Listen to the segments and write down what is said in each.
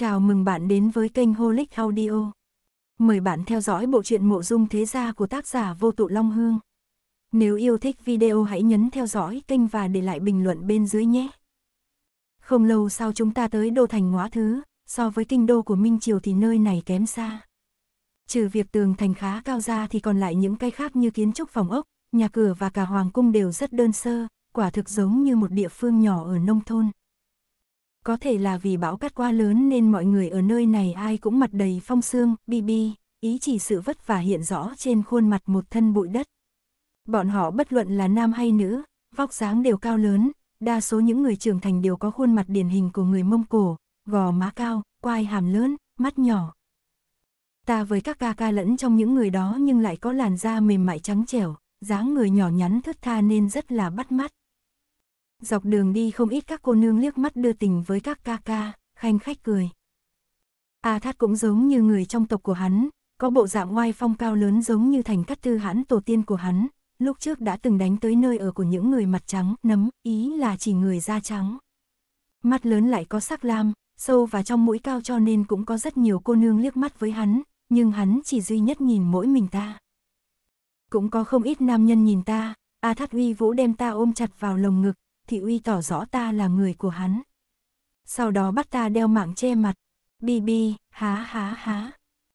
Chào mừng bạn đến với kênh Holic Audio. Mời bạn theo dõi bộ truyện mộ dung thế gia của tác giả Vô Tụ Long Hương. Nếu yêu thích video hãy nhấn theo dõi kênh và để lại bình luận bên dưới nhé. Không lâu sau chúng ta tới đô thành ngóa thứ, so với kinh đô của Minh Triều thì nơi này kém xa. Trừ việc tường thành khá cao ra thì còn lại những cái khác như kiến trúc phòng ốc, nhà cửa và cả hoàng cung đều rất đơn sơ, quả thực giống như một địa phương nhỏ ở nông thôn. Có thể là vì bão cắt qua lớn nên mọi người ở nơi này ai cũng mặt đầy phong sương, bi bi, ý chỉ sự vất vả hiện rõ trên khuôn mặt một thân bụi đất. Bọn họ bất luận là nam hay nữ, vóc dáng đều cao lớn, đa số những người trưởng thành đều có khuôn mặt điển hình của người Mông Cổ, gò má cao, quai hàm lớn, mắt nhỏ. Ta với các ca ca lẫn trong những người đó nhưng lại có làn da mềm mại trắng trẻo, dáng người nhỏ nhắn thướt tha nên rất là bắt mắt. Dọc đường đi không ít các cô nương liếc mắt đưa tình với các ca ca, khanh khách cười. A Thát cũng giống như người trong tộc của hắn, có bộ dạng oai phong cao lớn giống như thành cát tư hãn tổ tiên của hắn, lúc trước đã từng đánh tới nơi ở của những người mặt trắng, nấm, ý là chỉ người da trắng. Mắt lớn lại có sắc lam, sâu và trong mũi cao cho nên cũng có rất nhiều cô nương liếc mắt với hắn, nhưng hắn chỉ duy nhất nhìn mỗi mình ta. Cũng có không ít nam nhân nhìn ta, A Thát uy vũ đem ta ôm chặt vào lồng ngực, thì uy tỏ rõ ta là người của hắn. Sau đó bắt ta đeo mạng che mặt. Bi bi, há há há.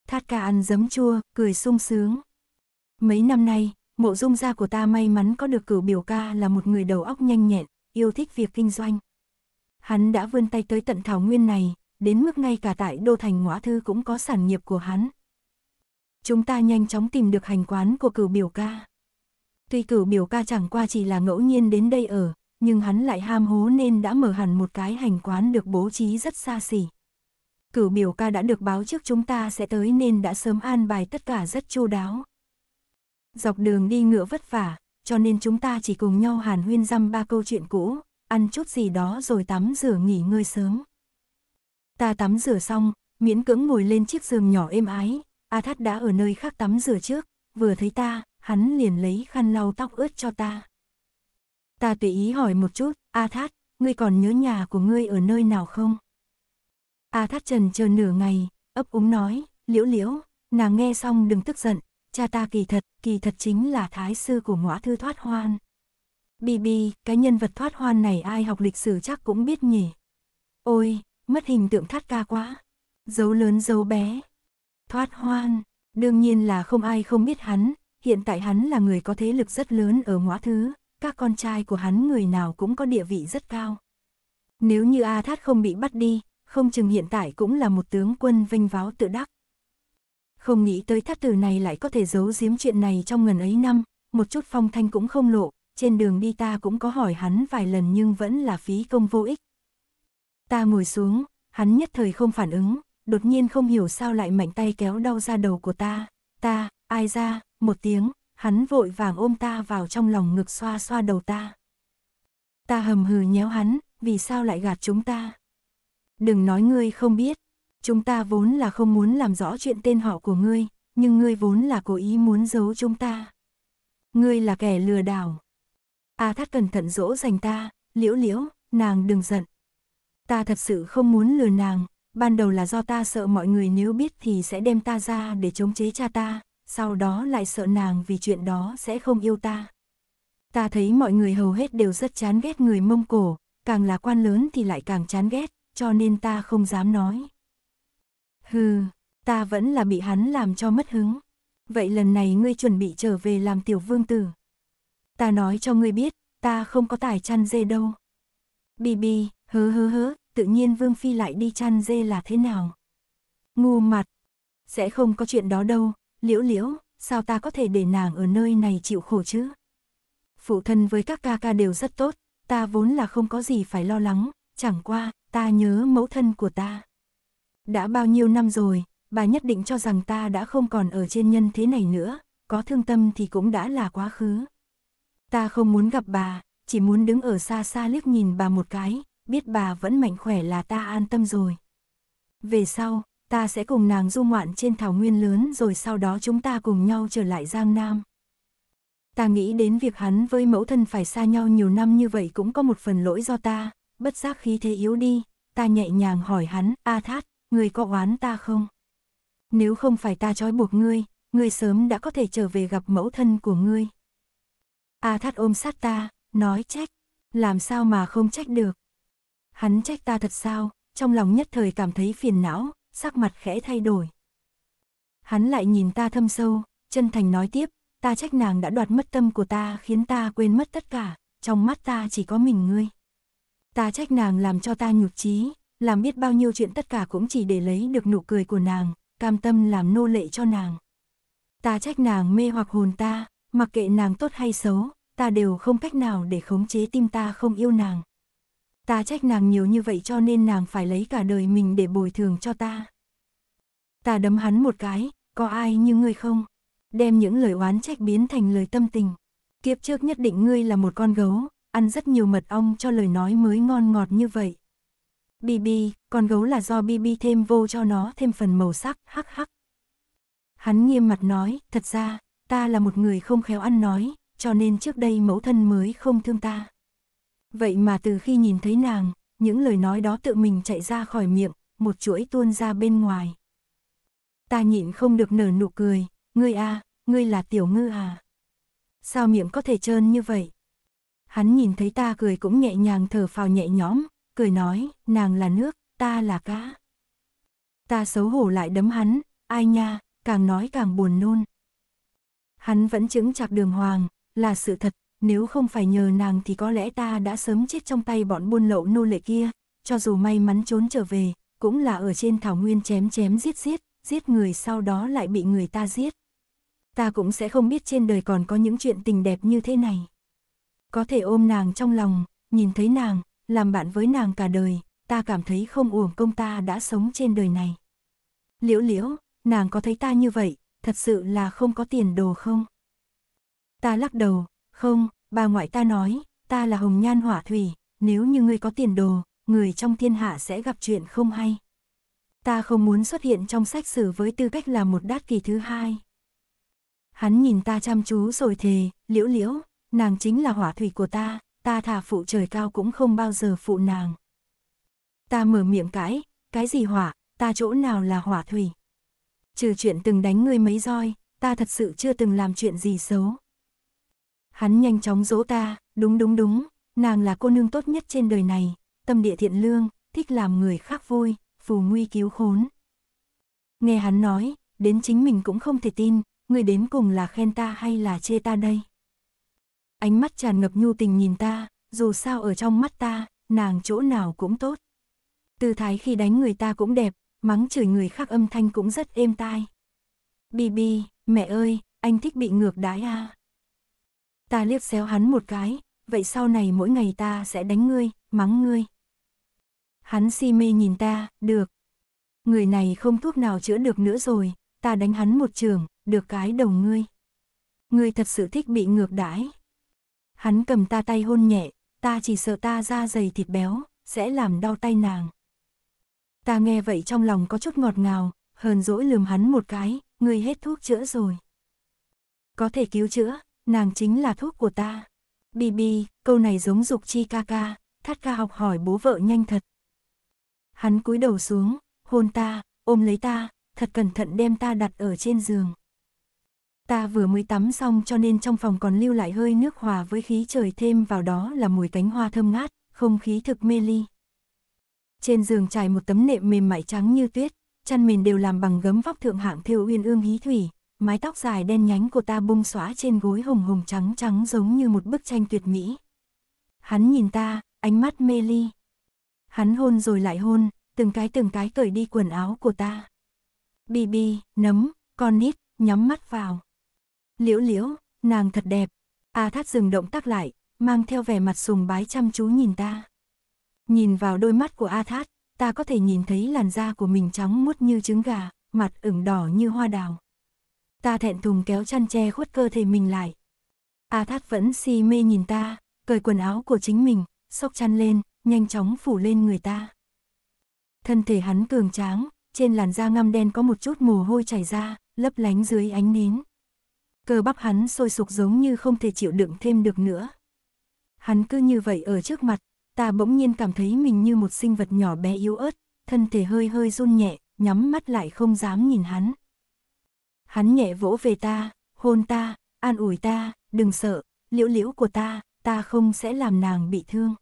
Thát ca ăn giấm chua, cười sung sướng. Mấy năm nay, mộ dung gia của ta may mắn có được cửu biểu ca là một người đầu óc nhanh nhẹn, yêu thích việc kinh doanh. Hắn đã vươn tay tới tận thảo nguyên này, đến mức ngay cả tại đô thành ngõa thư cũng có sản nghiệp của hắn. Chúng ta nhanh chóng tìm được hành quán của cửu biểu ca. Tuy cửu biểu ca chẳng qua chỉ là ngẫu nhiên đến đây ở, nhưng hắn lại ham hố nên đã mở hẳn một cái hành quán được bố trí rất xa xỉ. Cửu biểu ca đã được báo trước chúng ta sẽ tới nên đã sớm an bài tất cả rất chu đáo. Dọc đường đi ngựa vất vả, cho nên chúng ta chỉ cùng nhau hàn huyên dăm ba câu chuyện cũ, ăn chút gì đó rồi tắm rửa nghỉ ngơi sớm. Ta tắm rửa xong, miễn cưỡng ngồi lên chiếc giường nhỏ êm ái, A thắt đã ở nơi khác tắm rửa trước, vừa thấy ta, hắn liền lấy khăn lau tóc ướt cho ta. Ta tùy ý hỏi một chút, A Thát, ngươi còn nhớ nhà của ngươi ở nơi nào không? A Thát trần chờ nửa ngày, ấp úng nói, liễu liễu, nàng nghe xong đừng tức giận, cha ta kỳ thật, kỳ thật chính là thái sư của ngõa thư thoát hoan. BB, cái nhân vật thoát hoan này ai học lịch sử chắc cũng biết nhỉ. Ôi, mất hình tượng thắt ca quá. Dấu lớn dấu bé. Thoát hoan, đương nhiên là không ai không biết hắn, hiện tại hắn là người có thế lực rất lớn ở ngõa thứ, các con trai của hắn người nào cũng có địa vị rất cao. Nếu như A Thát không bị bắt đi, không chừng hiện tại cũng là một tướng quân vinh váo tự đắc. Không nghĩ tới thát tử này lại có thể giấu giếm chuyện này trong ngần ấy năm, một chút phong thanh cũng không lộ, trên đường đi ta cũng có hỏi hắn vài lần nhưng vẫn là phí công vô ích. Ta ngồi xuống, hắn nhất thời không phản ứng, đột nhiên không hiểu sao lại mạnh tay kéo đau ra đầu của ta, ta, ai ra, một tiếng, hắn vội vàng ôm ta vào trong lòng ngực xoa xoa đầu ta. Ta hầm hừ nhéo hắn, vì sao lại gạt chúng ta? Đừng nói ngươi không biết, chúng ta vốn là không muốn làm rõ chuyện tên họ của ngươi, nhưng ngươi vốn là cố ý muốn giấu chúng ta. Ngươi là kẻ lừa đảo. A thắt cẩn thận dỗ dành ta, liễu liễu, nàng đừng giận. Ta thật sự không muốn lừa nàng, ban đầu là do ta sợ mọi người nếu biết thì sẽ đem ta ra để chống chế cha ta, sau đó lại sợ nàng vì chuyện đó sẽ không yêu ta. Ta thấy mọi người hầu hết đều rất chán ghét người Mông Cổ, càng là quan lớn thì lại càng chán ghét, cho nên ta không dám nói. Hừ, ta vẫn là bị hắn làm cho mất hứng. Vậy lần này ngươi chuẩn bị trở về làm tiểu vương tử. Ta nói cho ngươi biết, ta không có tài chăn dê đâu. Bì bì, hớ hớ hớ, tự nhiên Vương Phi lại đi chăn dê là thế nào? Ngu mặt, sẽ không có chuyện đó đâu, liễu liễu, sao ta có thể để nàng ở nơi này chịu khổ chứ? Phụ thân với các ca ca đều rất tốt, ta vốn là không có gì phải lo lắng, chẳng qua, ta nhớ mẫu thân của ta. Đã bao nhiêu năm rồi, bà nhất định cho rằng ta đã không còn ở trên nhân thế này nữa, có thương tâm thì cũng đã là quá khứ. Ta không muốn gặp bà, chỉ muốn đứng ở xa xa liếc nhìn bà một cái, biết bà vẫn mạnh khỏe là ta an tâm rồi. Về sau, ta sẽ cùng nàng du ngoạn trên thảo nguyên lớn rồi sau đó chúng ta cùng nhau trở lại Giang Nam. Ta nghĩ đến việc hắn với mẫu thân phải xa nhau nhiều năm như vậy cũng có một phần lỗi do ta, bất giác khí thế yếu đi, ta nhẹ nhàng hỏi hắn, A Thát, người có oán ta không? Nếu không phải ta trói buộc ngươi, ngươi sớm đã có thể trở về gặp mẫu thân của ngươi. A Thát ôm sát ta, nói trách, làm sao mà không trách được. Hắn trách ta thật sao, trong lòng nhất thời cảm thấy phiền não, sắc mặt khẽ thay đổi. Hắn lại nhìn ta thâm sâu, chân thành nói tiếp, ta trách nàng đã đoạt mất tâm của ta khiến ta quên mất tất cả, trong mắt ta chỉ có mình ngươi. Ta trách nàng làm cho ta nhục trí, làm biết bao nhiêu chuyện tất cả cũng chỉ để lấy được nụ cười của nàng, cam tâm làm nô lệ cho nàng. Ta trách nàng mê hoặc hồn ta, mặc kệ nàng tốt hay xấu, ta đều không cách nào để khống chế tim ta không yêu nàng ta trách nàng nhiều như vậy cho nên nàng phải lấy cả đời mình để bồi thường cho ta. Ta đấm hắn một cái, có ai như ngươi không? Đem những lời oán trách biến thành lời tâm tình. Kiếp trước nhất định ngươi là một con gấu, ăn rất nhiều mật ong cho lời nói mới ngon ngọt như vậy. BB, con gấu là do BB thêm vô cho nó thêm phần màu sắc, hắc hắc. Hắn nghiêm mặt nói, thật ra, ta là một người không khéo ăn nói, cho nên trước đây mẫu thân mới không thương ta. Vậy mà từ khi nhìn thấy nàng, những lời nói đó tự mình chạy ra khỏi miệng, một chuỗi tuôn ra bên ngoài. Ta nhịn không được nở nụ cười, ngươi a, à, ngươi là tiểu ngư à. Sao miệng có thể trơn như vậy? Hắn nhìn thấy ta cười cũng nhẹ nhàng thở phào nhẹ nhõm, cười nói, nàng là nước, ta là cá. Ta xấu hổ lại đấm hắn, ai nha, càng nói càng buồn nôn. Hắn vẫn chứng chặt đường hoàng, là sự thật, nếu không phải nhờ nàng thì có lẽ ta đã sớm chết trong tay bọn buôn lậu nô lệ kia, cho dù may mắn trốn trở về, cũng là ở trên thảo nguyên chém chém giết giết, giết người sau đó lại bị người ta giết. Ta cũng sẽ không biết trên đời còn có những chuyện tình đẹp như thế này. Có thể ôm nàng trong lòng, nhìn thấy nàng, làm bạn với nàng cả đời, ta cảm thấy không uổng công ta đã sống trên đời này. Liễu liễu, nàng có thấy ta như vậy, thật sự là không có tiền đồ không? Ta lắc đầu, không, Bà ngoại ta nói, ta là hồng nhan hỏa thủy, nếu như ngươi có tiền đồ, người trong thiên hạ sẽ gặp chuyện không hay. Ta không muốn xuất hiện trong sách sử với tư cách là một đát kỳ thứ hai. Hắn nhìn ta chăm chú rồi thề, liễu liễu, nàng chính là hỏa thủy của ta, ta thả phụ trời cao cũng không bao giờ phụ nàng. Ta mở miệng cãi, cái gì hỏa, ta chỗ nào là hỏa thủy. Trừ chuyện từng đánh ngươi mấy roi, ta thật sự chưa từng làm chuyện gì xấu. Hắn nhanh chóng dỗ ta, đúng đúng đúng, nàng là cô nương tốt nhất trên đời này, tâm địa thiện lương, thích làm người khác vui, phù nguy cứu khốn. Nghe hắn nói, đến chính mình cũng không thể tin, người đến cùng là khen ta hay là chê ta đây. Ánh mắt tràn ngập nhu tình nhìn ta, dù sao ở trong mắt ta, nàng chỗ nào cũng tốt. Tư thái khi đánh người ta cũng đẹp, mắng chửi người khác âm thanh cũng rất êm tai. Bi bi, mẹ ơi, anh thích bị ngược đái à. Ta liếc xéo hắn một cái, vậy sau này mỗi ngày ta sẽ đánh ngươi, mắng ngươi. Hắn si mê nhìn ta, được. Người này không thuốc nào chữa được nữa rồi, ta đánh hắn một trường, được cái đầu ngươi. Ngươi thật sự thích bị ngược đãi. Hắn cầm ta tay hôn nhẹ, ta chỉ sợ ta da dày thịt béo, sẽ làm đau tay nàng. Ta nghe vậy trong lòng có chút ngọt ngào, hờn dỗi lườm hắn một cái, ngươi hết thuốc chữa rồi. Có thể cứu chữa, nàng chính là thuốc của ta. Bibi, câu này giống dục chi ca ca, thắt ca học hỏi bố vợ nhanh thật. Hắn cúi đầu xuống, hôn ta, ôm lấy ta, thật cẩn thận đem ta đặt ở trên giường. Ta vừa mới tắm xong cho nên trong phòng còn lưu lại hơi nước hòa với khí trời thêm vào đó là mùi cánh hoa thơm ngát, không khí thực mê ly. Trên giường trải một tấm nệm mềm mại trắng như tuyết, chăn mền đều làm bằng gấm vóc thượng hạng thêu uyên ương hí thủy, mái tóc dài đen nhánh của ta bung xóa trên gối hồng hồng trắng trắng giống như một bức tranh tuyệt mỹ. Hắn nhìn ta, ánh mắt mê ly. Hắn hôn rồi lại hôn, từng cái từng cái cởi đi quần áo của ta. Bì bì, nấm, con nít, nhắm mắt vào. Liễu liễu, nàng thật đẹp. A à thát dừng động tác lại, mang theo vẻ mặt sùng bái chăm chú nhìn ta. Nhìn vào đôi mắt của A thát, ta có thể nhìn thấy làn da của mình trắng muốt như trứng gà, mặt ửng đỏ như hoa đào ta thẹn thùng kéo chăn che khuất cơ thể mình lại. A à Thác vẫn si mê nhìn ta, cởi quần áo của chính mình, xốc chăn lên, nhanh chóng phủ lên người ta. Thân thể hắn cường tráng, trên làn da ngăm đen có một chút mồ hôi chảy ra, lấp lánh dưới ánh nến. Cơ bắp hắn sôi sục giống như không thể chịu đựng thêm được nữa. Hắn cứ như vậy ở trước mặt, ta bỗng nhiên cảm thấy mình như một sinh vật nhỏ bé yếu ớt, thân thể hơi hơi run nhẹ, nhắm mắt lại không dám nhìn hắn hắn nhẹ vỗ về ta, hôn ta, an ủi ta, đừng sợ, liễu liễu của ta, ta không sẽ làm nàng bị thương.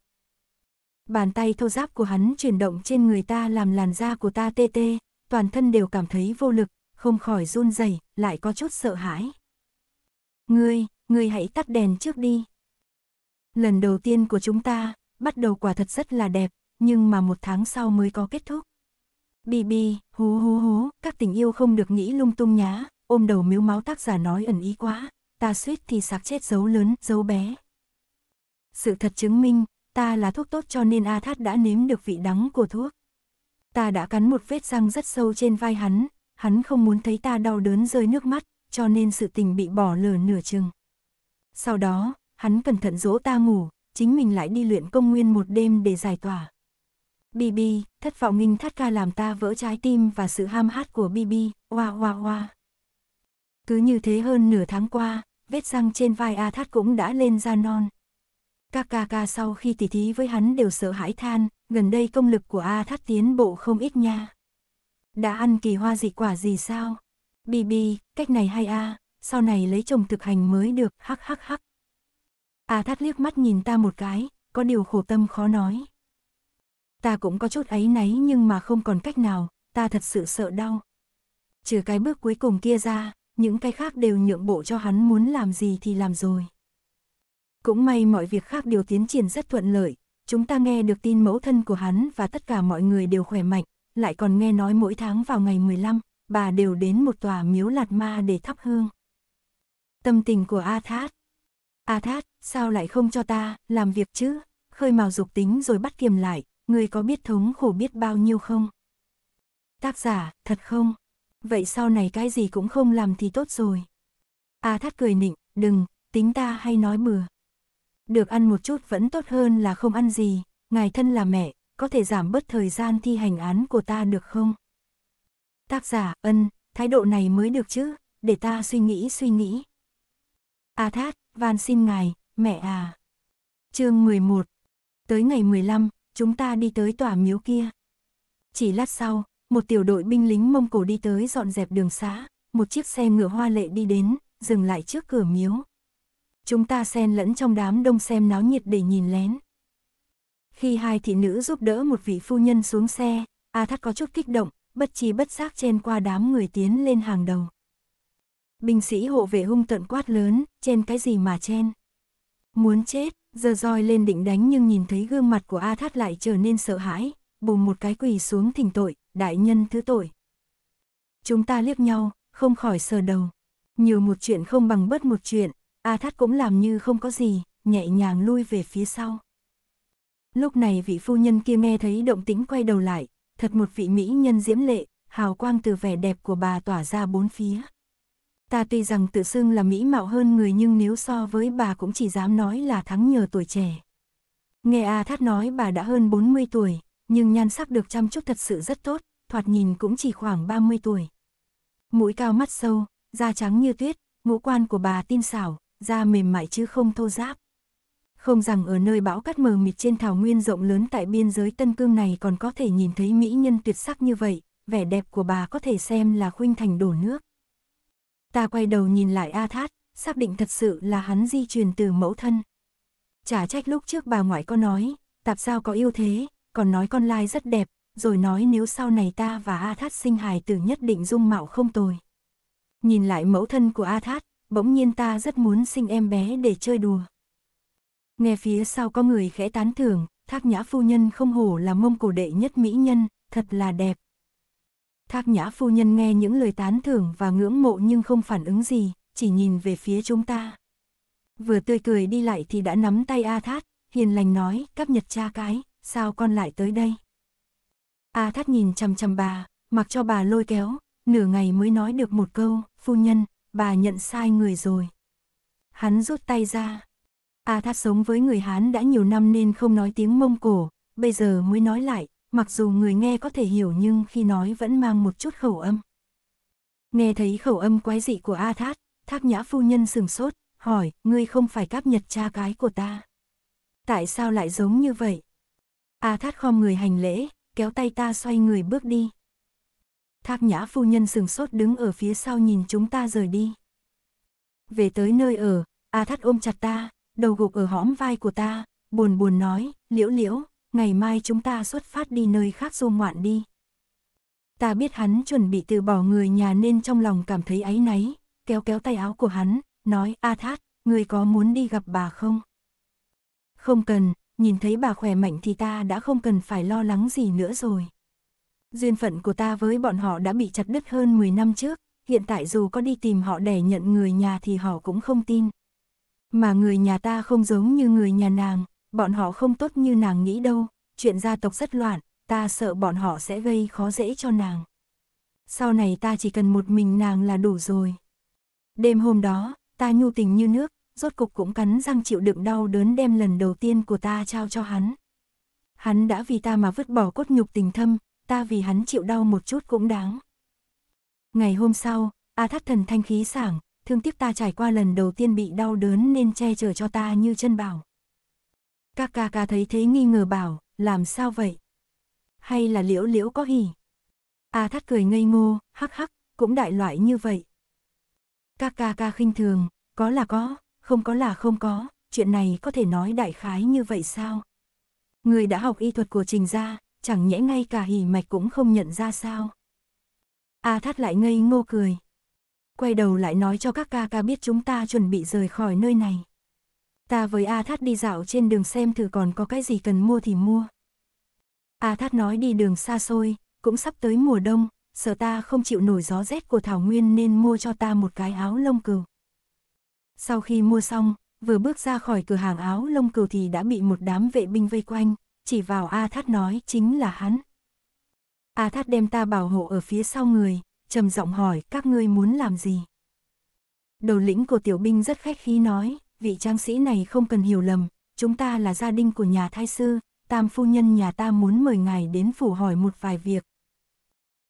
Bàn tay thô giáp của hắn chuyển động trên người ta làm làn da của ta tê tê, toàn thân đều cảm thấy vô lực, không khỏi run rẩy, lại có chút sợ hãi. Ngươi, ngươi hãy tắt đèn trước đi. Lần đầu tiên của chúng ta, bắt đầu quả thật rất là đẹp, nhưng mà một tháng sau mới có kết thúc. Bi bi, hú hú hú, các tình yêu không được nghĩ lung tung nhá, ôm đầu miếu máu tác giả nói ẩn ý quá, ta suýt thì sạc chết dấu lớn, dấu bé. Sự thật chứng minh, ta là thuốc tốt cho nên A Thát đã nếm được vị đắng của thuốc. Ta đã cắn một vết răng rất sâu trên vai hắn, hắn không muốn thấy ta đau đớn rơi nước mắt, cho nên sự tình bị bỏ lờ nửa chừng. Sau đó, hắn cẩn thận dỗ ta ngủ, chính mình lại đi luyện công nguyên một đêm để giải tỏa. BB, thất vọng nghinh thắt ca làm ta vỡ trái tim và sự ham hát của BB, hoa hoa hoa. Cứ như thế hơn nửa tháng qua, vết răng trên vai A Thát cũng đã lên da non. Các ca ca sau khi tỉ thí với hắn đều sợ hãi than, gần đây công lực của A Thát tiến bộ không ít nha. Đã ăn kỳ hoa dị quả gì sao? Bì bì, cách này hay a, sau này lấy chồng thực hành mới được, hắc hắc hắc. A Thát liếc mắt nhìn ta một cái, có điều khổ tâm khó nói. Ta cũng có chút ấy náy nhưng mà không còn cách nào, ta thật sự sợ đau. Trừ cái bước cuối cùng kia ra, những cái khác đều nhượng bộ cho hắn muốn làm gì thì làm rồi. Cũng may mọi việc khác đều tiến triển rất thuận lợi, chúng ta nghe được tin mẫu thân của hắn và tất cả mọi người đều khỏe mạnh, lại còn nghe nói mỗi tháng vào ngày 15, bà đều đến một tòa miếu lạt ma để thắp hương. Tâm tình của A Thát A Thát, sao lại không cho ta, làm việc chứ, khơi mào dục tính rồi bắt kiềm lại, người có biết thống khổ biết bao nhiêu không? Tác giả, thật không? vậy sau này cái gì cũng không làm thì tốt rồi. A à thắt cười nịnh, đừng, tính ta hay nói bừa. Được ăn một chút vẫn tốt hơn là không ăn gì, ngài thân là mẹ, có thể giảm bớt thời gian thi hành án của ta được không? Tác giả, ân, thái độ này mới được chứ, để ta suy nghĩ suy nghĩ. A thát, van xin ngài, mẹ à. chương 11. Tới ngày 15, chúng ta đi tới tòa miếu kia. Chỉ lát sau, một tiểu đội binh lính Mông Cổ đi tới dọn dẹp đường xã, một chiếc xe ngựa hoa lệ đi đến, dừng lại trước cửa miếu. Chúng ta xen lẫn trong đám đông xem náo nhiệt để nhìn lén. Khi hai thị nữ giúp đỡ một vị phu nhân xuống xe, A Thắt có chút kích động, bất chi bất giác chen qua đám người tiến lên hàng đầu. Binh sĩ hộ vệ hung tận quát lớn, chen cái gì mà chen. Muốn chết, giờ roi lên định đánh nhưng nhìn thấy gương mặt của A Thát lại trở nên sợ hãi, bùng một cái quỳ xuống thỉnh tội, đại nhân thứ tội. Chúng ta liếc nhau, không khỏi sờ đầu. Nhiều một chuyện không bằng bớt một chuyện, A thắt cũng làm như không có gì, nhẹ nhàng lui về phía sau. Lúc này vị phu nhân kia nghe thấy động tĩnh quay đầu lại, thật một vị mỹ nhân diễm lệ, hào quang từ vẻ đẹp của bà tỏa ra bốn phía. Ta tuy rằng tự xưng là mỹ mạo hơn người nhưng nếu so với bà cũng chỉ dám nói là thắng nhờ tuổi trẻ. Nghe A Thát nói bà đã hơn 40 tuổi, nhưng nhan sắc được chăm chút thật sự rất tốt, thoạt nhìn cũng chỉ khoảng 30 tuổi. Mũi cao mắt sâu, da trắng như tuyết, ngũ quan của bà tin xảo, da mềm mại chứ không thô giáp. Không rằng ở nơi bão cắt mờ mịt trên thảo nguyên rộng lớn tại biên giới Tân Cương này còn có thể nhìn thấy mỹ nhân tuyệt sắc như vậy, vẻ đẹp của bà có thể xem là khuynh thành đổ nước. Ta quay đầu nhìn lại A Thát, xác định thật sự là hắn di truyền từ mẫu thân. Chả trách lúc trước bà ngoại có nói, tạp sao có yêu thế, còn nói con lai rất đẹp, rồi nói nếu sau này ta và A Thát sinh hài tử nhất định dung mạo không tồi. Nhìn lại mẫu thân của A Thát, bỗng nhiên ta rất muốn sinh em bé để chơi đùa. Nghe phía sau có người khẽ tán thưởng, Thác Nhã Phu Nhân không hổ là mông cổ đệ nhất mỹ nhân, thật là đẹp. Thác Nhã Phu Nhân nghe những lời tán thưởng và ngưỡng mộ nhưng không phản ứng gì, chỉ nhìn về phía chúng ta. Vừa tươi cười đi lại thì đã nắm tay A Thát, hiền lành nói, cắp nhật cha cái, sao con lại tới đây? A à Thát nhìn chằm chằm bà, mặc cho bà lôi kéo, nửa ngày mới nói được một câu, phu nhân, bà nhận sai người rồi. Hắn rút tay ra. A à Thát sống với người Hán đã nhiều năm nên không nói tiếng Mông Cổ, bây giờ mới nói lại, mặc dù người nghe có thể hiểu nhưng khi nói vẫn mang một chút khẩu âm. Nghe thấy khẩu âm quái dị của A Thát, Thác Nhã phu nhân sừng sốt, hỏi, ngươi không phải cáp nhật cha cái của ta. Tại sao lại giống như vậy? A Thát khom người hành lễ, kéo tay ta xoay người bước đi. Thác nhã phu nhân sừng sốt đứng ở phía sau nhìn chúng ta rời đi. Về tới nơi ở, A Thát ôm chặt ta, đầu gục ở hõm vai của ta, buồn buồn nói, liễu liễu, ngày mai chúng ta xuất phát đi nơi khác du ngoạn đi. Ta biết hắn chuẩn bị từ bỏ người nhà nên trong lòng cảm thấy áy náy, kéo kéo tay áo của hắn, nói A Thát, người có muốn đi gặp bà không? Không cần, nhìn thấy bà khỏe mạnh thì ta đã không cần phải lo lắng gì nữa rồi. Duyên phận của ta với bọn họ đã bị chặt đứt hơn 10 năm trước, hiện tại dù có đi tìm họ để nhận người nhà thì họ cũng không tin. Mà người nhà ta không giống như người nhà nàng, bọn họ không tốt như nàng nghĩ đâu, chuyện gia tộc rất loạn, ta sợ bọn họ sẽ gây khó dễ cho nàng. Sau này ta chỉ cần một mình nàng là đủ rồi. Đêm hôm đó, ta nhu tình như nước, rốt cục cũng cắn răng chịu đựng đau đớn đem lần đầu tiên của ta trao cho hắn. Hắn đã vì ta mà vứt bỏ cốt nhục tình thâm, ta vì hắn chịu đau một chút cũng đáng. Ngày hôm sau, A Thác Thần thanh khí sảng, thương tiếc ta trải qua lần đầu tiên bị đau đớn nên che chở cho ta như chân bảo. Các ca ca thấy thế nghi ngờ bảo, làm sao vậy? Hay là liễu liễu có hỉ? A Thác cười ngây ngô, hắc hắc, cũng đại loại như vậy. Các ca ca khinh thường, có là có không có là không có, chuyện này có thể nói đại khái như vậy sao? Người đã học y thuật của trình gia, chẳng nhẽ ngay cả hỉ mạch cũng không nhận ra sao? A thắt lại ngây ngô cười. Quay đầu lại nói cho các ca ca biết chúng ta chuẩn bị rời khỏi nơi này. Ta với A thắt đi dạo trên đường xem thử còn có cái gì cần mua thì mua. A thắt nói đi đường xa xôi, cũng sắp tới mùa đông, sợ ta không chịu nổi gió rét của Thảo Nguyên nên mua cho ta một cái áo lông cừu. Sau khi mua xong, vừa bước ra khỏi cửa hàng áo lông cừu thì đã bị một đám vệ binh vây quanh, chỉ vào A Thát nói chính là hắn. A Thát đem ta bảo hộ ở phía sau người, trầm giọng hỏi các ngươi muốn làm gì. Đầu lĩnh của tiểu binh rất khách khí nói, vị trang sĩ này không cần hiểu lầm, chúng ta là gia đình của nhà thái sư, tam phu nhân nhà ta muốn mời ngài đến phủ hỏi một vài việc.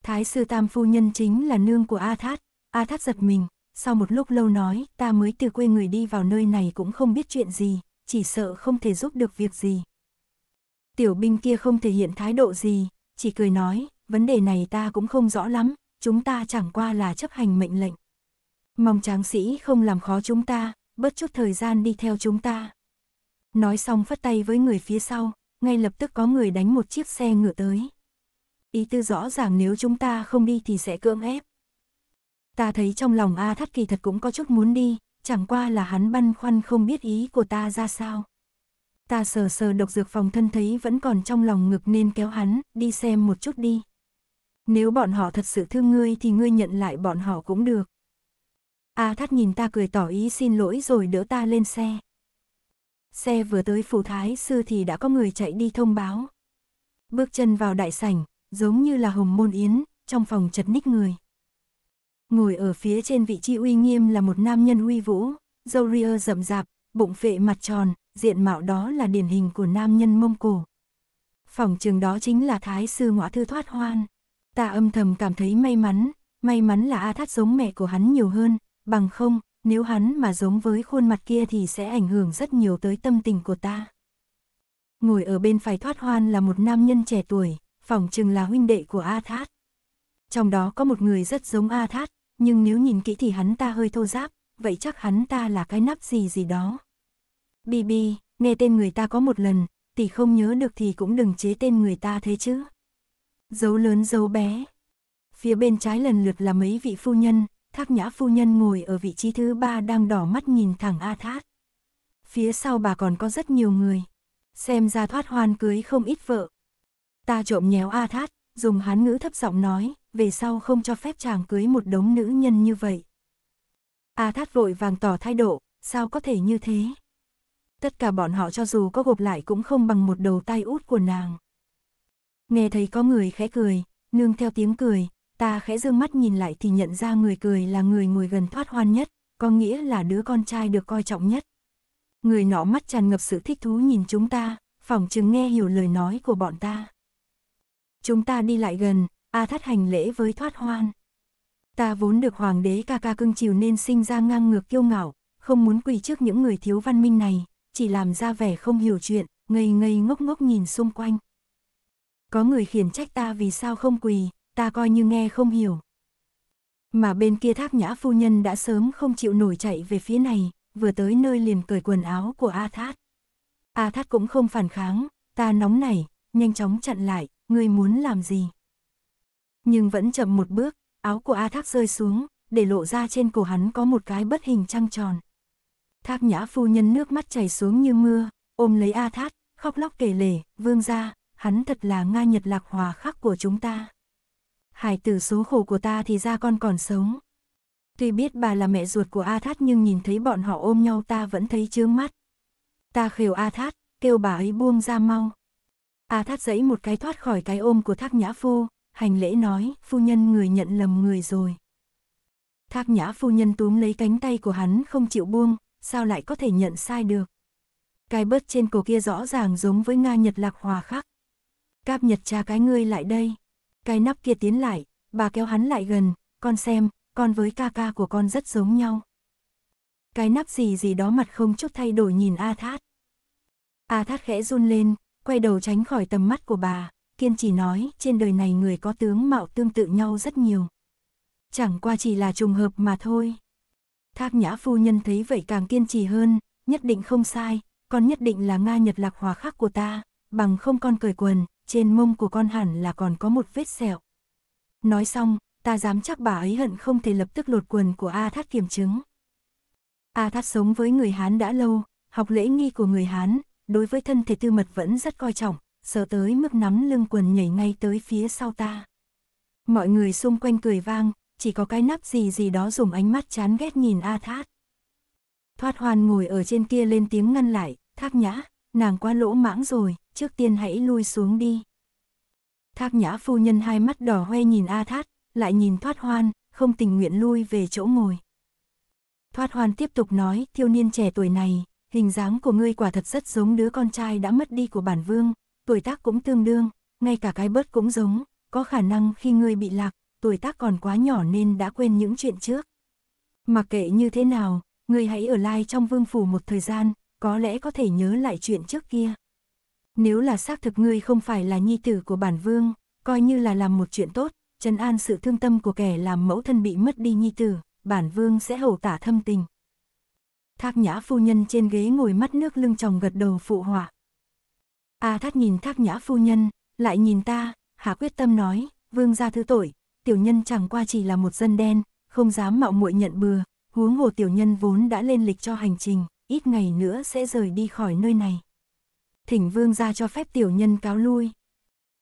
Thái sư tam phu nhân chính là nương của A Thát, A Thát giật mình, sau một lúc lâu nói, ta mới từ quê người đi vào nơi này cũng không biết chuyện gì, chỉ sợ không thể giúp được việc gì. Tiểu binh kia không thể hiện thái độ gì, chỉ cười nói, vấn đề này ta cũng không rõ lắm, chúng ta chẳng qua là chấp hành mệnh lệnh. Mong tráng sĩ không làm khó chúng ta, bớt chút thời gian đi theo chúng ta. Nói xong phất tay với người phía sau, ngay lập tức có người đánh một chiếc xe ngựa tới. Ý tư rõ ràng nếu chúng ta không đi thì sẽ cưỡng ép. Ta thấy trong lòng A thắt kỳ thật cũng có chút muốn đi, chẳng qua là hắn băn khoăn không biết ý của ta ra sao. Ta sờ sờ độc dược phòng thân thấy vẫn còn trong lòng ngực nên kéo hắn, đi xem một chút đi. Nếu bọn họ thật sự thương ngươi thì ngươi nhận lại bọn họ cũng được. A Thắt nhìn ta cười tỏ ý xin lỗi rồi đỡ ta lên xe. Xe vừa tới phủ thái sư thì đã có người chạy đi thông báo. Bước chân vào đại sảnh, giống như là hồng môn yến, trong phòng chật ních người ngồi ở phía trên vị trí uy nghiêm là một nam nhân uy vũ, dâu ria rậm rạp, bụng phệ mặt tròn, diện mạo đó là điển hình của nam nhân Mông Cổ. Phòng trường đó chính là Thái sư ngõ thư thoát hoan. Ta âm thầm cảm thấy may mắn, may mắn là A Thát giống mẹ của hắn nhiều hơn, bằng không, nếu hắn mà giống với khuôn mặt kia thì sẽ ảnh hưởng rất nhiều tới tâm tình của ta. Ngồi ở bên phải thoát hoan là một nam nhân trẻ tuổi, phòng trường là huynh đệ của A Thát. Trong đó có một người rất giống A Thát, nhưng nếu nhìn kỹ thì hắn ta hơi thô giáp, vậy chắc hắn ta là cái nắp gì gì đó. Bibi, nghe tên người ta có một lần, thì không nhớ được thì cũng đừng chế tên người ta thế chứ. Dấu lớn dấu bé. Phía bên trái lần lượt là mấy vị phu nhân, thác nhã phu nhân ngồi ở vị trí thứ ba đang đỏ mắt nhìn thẳng A Thát. Phía sau bà còn có rất nhiều người. Xem ra thoát hoan cưới không ít vợ. Ta trộm nhéo A Thát, dùng hán ngữ thấp giọng nói, về sau không cho phép chàng cưới một đống nữ nhân như vậy. A Thát vội vàng tỏ thái độ, sao có thể như thế? Tất cả bọn họ cho dù có gộp lại cũng không bằng một đầu tay út của nàng. Nghe thấy có người khẽ cười, nương theo tiếng cười, ta khẽ dương mắt nhìn lại thì nhận ra người cười là người ngồi gần thoát hoan nhất, có nghĩa là đứa con trai được coi trọng nhất. Người nọ mắt tràn ngập sự thích thú nhìn chúng ta, phòng chừng nghe hiểu lời nói của bọn ta. Chúng ta đi lại gần, A Thát hành lễ với thoát hoan. Ta vốn được hoàng đế ca ca cưng chiều nên sinh ra ngang ngược kiêu ngạo, không muốn quỳ trước những người thiếu văn minh này, chỉ làm ra vẻ không hiểu chuyện, ngây ngây ngốc ngốc nhìn xung quanh. Có người khiển trách ta vì sao không quỳ, ta coi như nghe không hiểu. Mà bên kia thác nhã phu nhân đã sớm không chịu nổi chạy về phía này, vừa tới nơi liền cởi quần áo của A Thát. A Thát cũng không phản kháng, ta nóng nảy, nhanh chóng chặn lại, ngươi muốn làm gì? nhưng vẫn chậm một bước, áo của A Thác rơi xuống, để lộ ra trên cổ hắn có một cái bất hình trăng tròn. Thác nhã phu nhân nước mắt chảy xuống như mưa, ôm lấy A Thát, khóc lóc kể lể, vương ra, hắn thật là Nga Nhật lạc hòa khắc của chúng ta. Hải tử số khổ của ta thì ra con còn sống. Tuy biết bà là mẹ ruột của A Thát nhưng nhìn thấy bọn họ ôm nhau ta vẫn thấy chướng mắt. Ta khều A Thát, kêu bà ấy buông ra mau. A Thát giãy một cái thoát khỏi cái ôm của thác nhã phu, hành lễ nói, phu nhân người nhận lầm người rồi. Thác nhã phu nhân túm lấy cánh tay của hắn không chịu buông, sao lại có thể nhận sai được. Cái bớt trên cổ kia rõ ràng giống với Nga Nhật Lạc Hòa khác. Cáp Nhật cha cái ngươi lại đây. Cái nắp kia tiến lại, bà kéo hắn lại gần, con xem, con với ca ca của con rất giống nhau. Cái nắp gì gì đó mặt không chút thay đổi nhìn A Thát. A Thát khẽ run lên, quay đầu tránh khỏi tầm mắt của bà, kiên trì nói, trên đời này người có tướng mạo tương tự nhau rất nhiều. Chẳng qua chỉ là trùng hợp mà thôi. Tháp nhã phu nhân thấy vậy càng kiên trì hơn, nhất định không sai, con nhất định là Nga Nhật Lạc Hòa khác của ta, bằng không con cởi quần, trên mông của con hẳn là còn có một vết sẹo. Nói xong, ta dám chắc bà ấy hận không thể lập tức lột quần của A Thát kiểm chứng. A Thát sống với người Hán đã lâu, học lễ nghi của người Hán, đối với thân thể tư mật vẫn rất coi trọng, sợ tới mức nắm lưng quần nhảy ngay tới phía sau ta. Mọi người xung quanh cười vang, chỉ có cái nắp gì gì đó dùng ánh mắt chán ghét nhìn A Thát. Thoát hoàn ngồi ở trên kia lên tiếng ngăn lại, thác nhã, nàng qua lỗ mãng rồi, trước tiên hãy lui xuống đi. Thác nhã phu nhân hai mắt đỏ hoe nhìn A Thát, lại nhìn thoát hoan, không tình nguyện lui về chỗ ngồi. Thoát hoan tiếp tục nói, thiêu niên trẻ tuổi này, hình dáng của ngươi quả thật rất giống đứa con trai đã mất đi của bản vương, tuổi tác cũng tương đương, ngay cả cái bớt cũng giống, có khả năng khi ngươi bị lạc, tuổi tác còn quá nhỏ nên đã quên những chuyện trước. Mặc kệ như thế nào, ngươi hãy ở lại trong vương phủ một thời gian, có lẽ có thể nhớ lại chuyện trước kia. Nếu là xác thực ngươi không phải là nhi tử của bản vương, coi như là làm một chuyện tốt, trấn an sự thương tâm của kẻ làm mẫu thân bị mất đi nhi tử, bản vương sẽ hầu tả thâm tình. Thác nhã phu nhân trên ghế ngồi mắt nước lưng chồng gật đầu phụ họa. A à Thát nhìn Thác Nhã phu nhân, lại nhìn ta, hạ quyết tâm nói, vương gia thứ tội, tiểu nhân chẳng qua chỉ là một dân đen, không dám mạo muội nhận bừa, huống hồ tiểu nhân vốn đã lên lịch cho hành trình, ít ngày nữa sẽ rời đi khỏi nơi này. Thỉnh vương gia cho phép tiểu nhân cáo lui.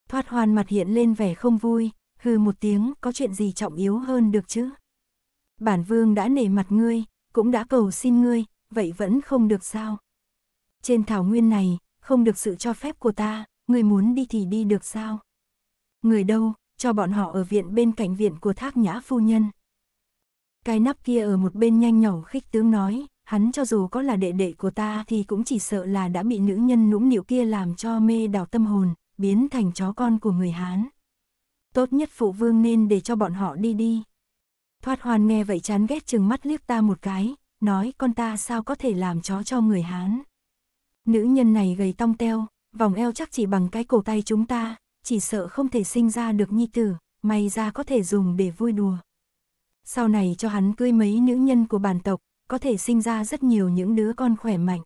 Thoát hoàn mặt hiện lên vẻ không vui, hừ một tiếng, có chuyện gì trọng yếu hơn được chứ? Bản vương đã nể mặt ngươi, cũng đã cầu xin ngươi, vậy vẫn không được sao? Trên thảo nguyên này, không được sự cho phép của ta, người muốn đi thì đi được sao? Người đâu, cho bọn họ ở viện bên cạnh viện của thác nhã phu nhân. Cái nắp kia ở một bên nhanh nhỏ khích tướng nói, hắn cho dù có là đệ đệ của ta thì cũng chỉ sợ là đã bị nữ nhân nũng nịu kia làm cho mê đào tâm hồn, biến thành chó con của người Hán. Tốt nhất phụ vương nên để cho bọn họ đi đi. Thoát hoàn nghe vậy chán ghét chừng mắt liếc ta một cái, nói con ta sao có thể làm chó cho người Hán. Nữ nhân này gầy tong teo, vòng eo chắc chỉ bằng cái cổ tay chúng ta, chỉ sợ không thể sinh ra được nhi tử, may ra có thể dùng để vui đùa. Sau này cho hắn cưới mấy nữ nhân của bản tộc, có thể sinh ra rất nhiều những đứa con khỏe mạnh.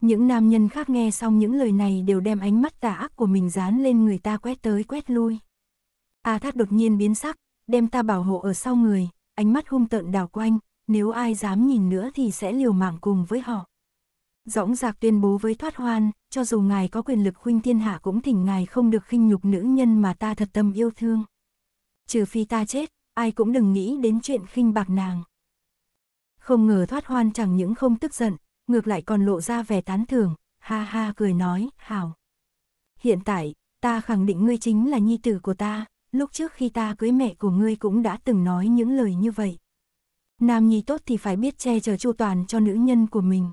Những nam nhân khác nghe xong những lời này đều đem ánh mắt tà ác của mình dán lên người ta quét tới quét lui. A à Thát đột nhiên biến sắc, đem ta bảo hộ ở sau người, ánh mắt hung tợn đảo quanh, nếu ai dám nhìn nữa thì sẽ liều mạng cùng với họ. Dõng dạc tuyên bố với thoát hoan, cho dù ngài có quyền lực khuynh thiên hạ cũng thỉnh ngài không được khinh nhục nữ nhân mà ta thật tâm yêu thương. Trừ phi ta chết, ai cũng đừng nghĩ đến chuyện khinh bạc nàng. Không ngờ thoát hoan chẳng những không tức giận, ngược lại còn lộ ra vẻ tán thưởng, ha ha cười nói, hảo. Hiện tại, ta khẳng định ngươi chính là nhi tử của ta, lúc trước khi ta cưới mẹ của ngươi cũng đã từng nói những lời như vậy. Nam nhi tốt thì phải biết che chở chu toàn cho nữ nhân của mình.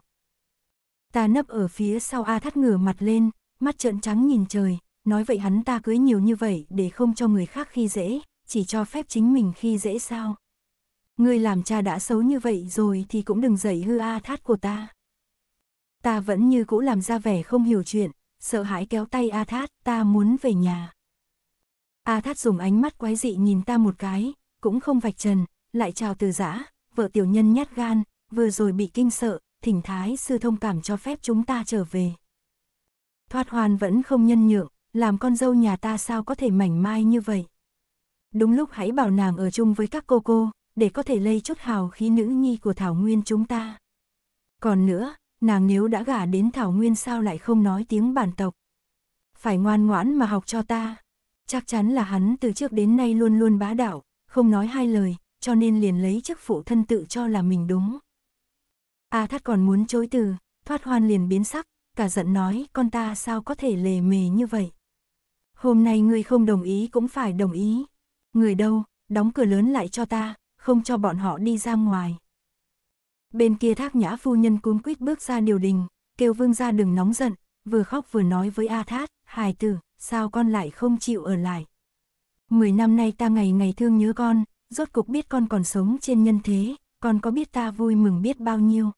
Ta nấp ở phía sau A Thát ngửa mặt lên, mắt trợn trắng nhìn trời, nói vậy hắn ta cưới nhiều như vậy để không cho người khác khi dễ, chỉ cho phép chính mình khi dễ sao. Ngươi làm cha đã xấu như vậy rồi thì cũng đừng dậy hư A Thát của ta. Ta vẫn như cũ làm ra vẻ không hiểu chuyện, sợ hãi kéo tay A Thát, ta muốn về nhà. A Thát dùng ánh mắt quái dị nhìn ta một cái, cũng không vạch trần, lại chào từ giã, vợ tiểu nhân nhát gan, vừa rồi bị kinh sợ, thỉnh Thái Sư thông cảm cho phép chúng ta trở về. Thoát hoàn vẫn không nhân nhượng, làm con dâu nhà ta sao có thể mảnh mai như vậy. Đúng lúc hãy bảo nàng ở chung với các cô cô, để có thể lây chút hào khí nữ nhi của Thảo Nguyên chúng ta. Còn nữa, nàng nếu đã gả đến Thảo Nguyên sao lại không nói tiếng bản tộc. Phải ngoan ngoãn mà học cho ta. Chắc chắn là hắn từ trước đến nay luôn luôn bá đạo, không nói hai lời, cho nên liền lấy chức phụ thân tự cho là mình đúng. A à thắt còn muốn chối từ, thoát hoan liền biến sắc, cả giận nói con ta sao có thể lề mề như vậy. Hôm nay ngươi không đồng ý cũng phải đồng ý. Người đâu, đóng cửa lớn lại cho ta, không cho bọn họ đi ra ngoài. Bên kia thác nhã phu nhân cuống quýt bước ra điều đình, kêu vương ra đừng nóng giận, vừa khóc vừa nói với A Thát, hài tử, sao con lại không chịu ở lại. Mười năm nay ta ngày ngày thương nhớ con, rốt cục biết con còn sống trên nhân thế, con có biết ta vui mừng biết bao nhiêu.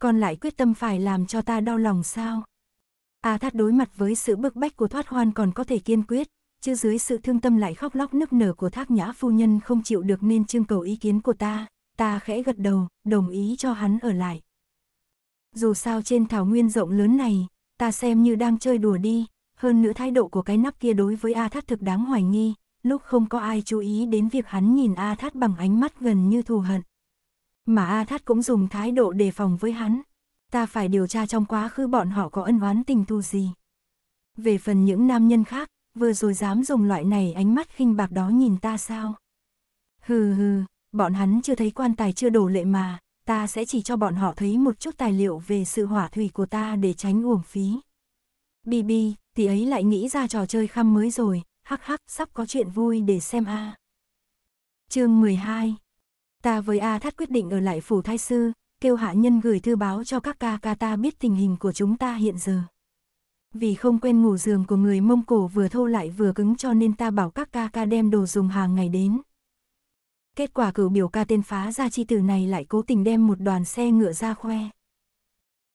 Con lại quyết tâm phải làm cho ta đau lòng sao? A à, Thát đối mặt với sự bức bách của thoát hoan còn có thể kiên quyết, chứ dưới sự thương tâm lại khóc lóc nức nở của thác nhã phu nhân không chịu được nên trưng cầu ý kiến của ta, ta khẽ gật đầu, đồng ý cho hắn ở lại. Dù sao trên thảo nguyên rộng lớn này, ta xem như đang chơi đùa đi, hơn nữa thái độ của cái nắp kia đối với A Thát thực đáng hoài nghi, lúc không có ai chú ý đến việc hắn nhìn A Thát bằng ánh mắt gần như thù hận. Mà A Thát cũng dùng thái độ đề phòng với hắn. Ta phải điều tra trong quá khứ bọn họ có ân oán tình tu gì. Về phần những nam nhân khác, vừa rồi dám dùng loại này ánh mắt khinh bạc đó nhìn ta sao? Hừ hừ, bọn hắn chưa thấy quan tài chưa đổ lệ mà, ta sẽ chỉ cho bọn họ thấy một chút tài liệu về sự hỏa thủy của ta để tránh uổng phí. Bi bi, tỷ ấy lại nghĩ ra trò chơi khăm mới rồi, hắc hắc sắp có chuyện vui để xem a. À. Chương 12 Ta với A Thát quyết định ở lại phủ thái sư, kêu hạ nhân gửi thư báo cho các ca ca ta biết tình hình của chúng ta hiện giờ. Vì không quen ngủ giường của người Mông Cổ vừa thô lại vừa cứng cho nên ta bảo các ca ca đem đồ dùng hàng ngày đến. Kết quả cử biểu ca tên phá ra chi tử này lại cố tình đem một đoàn xe ngựa ra khoe.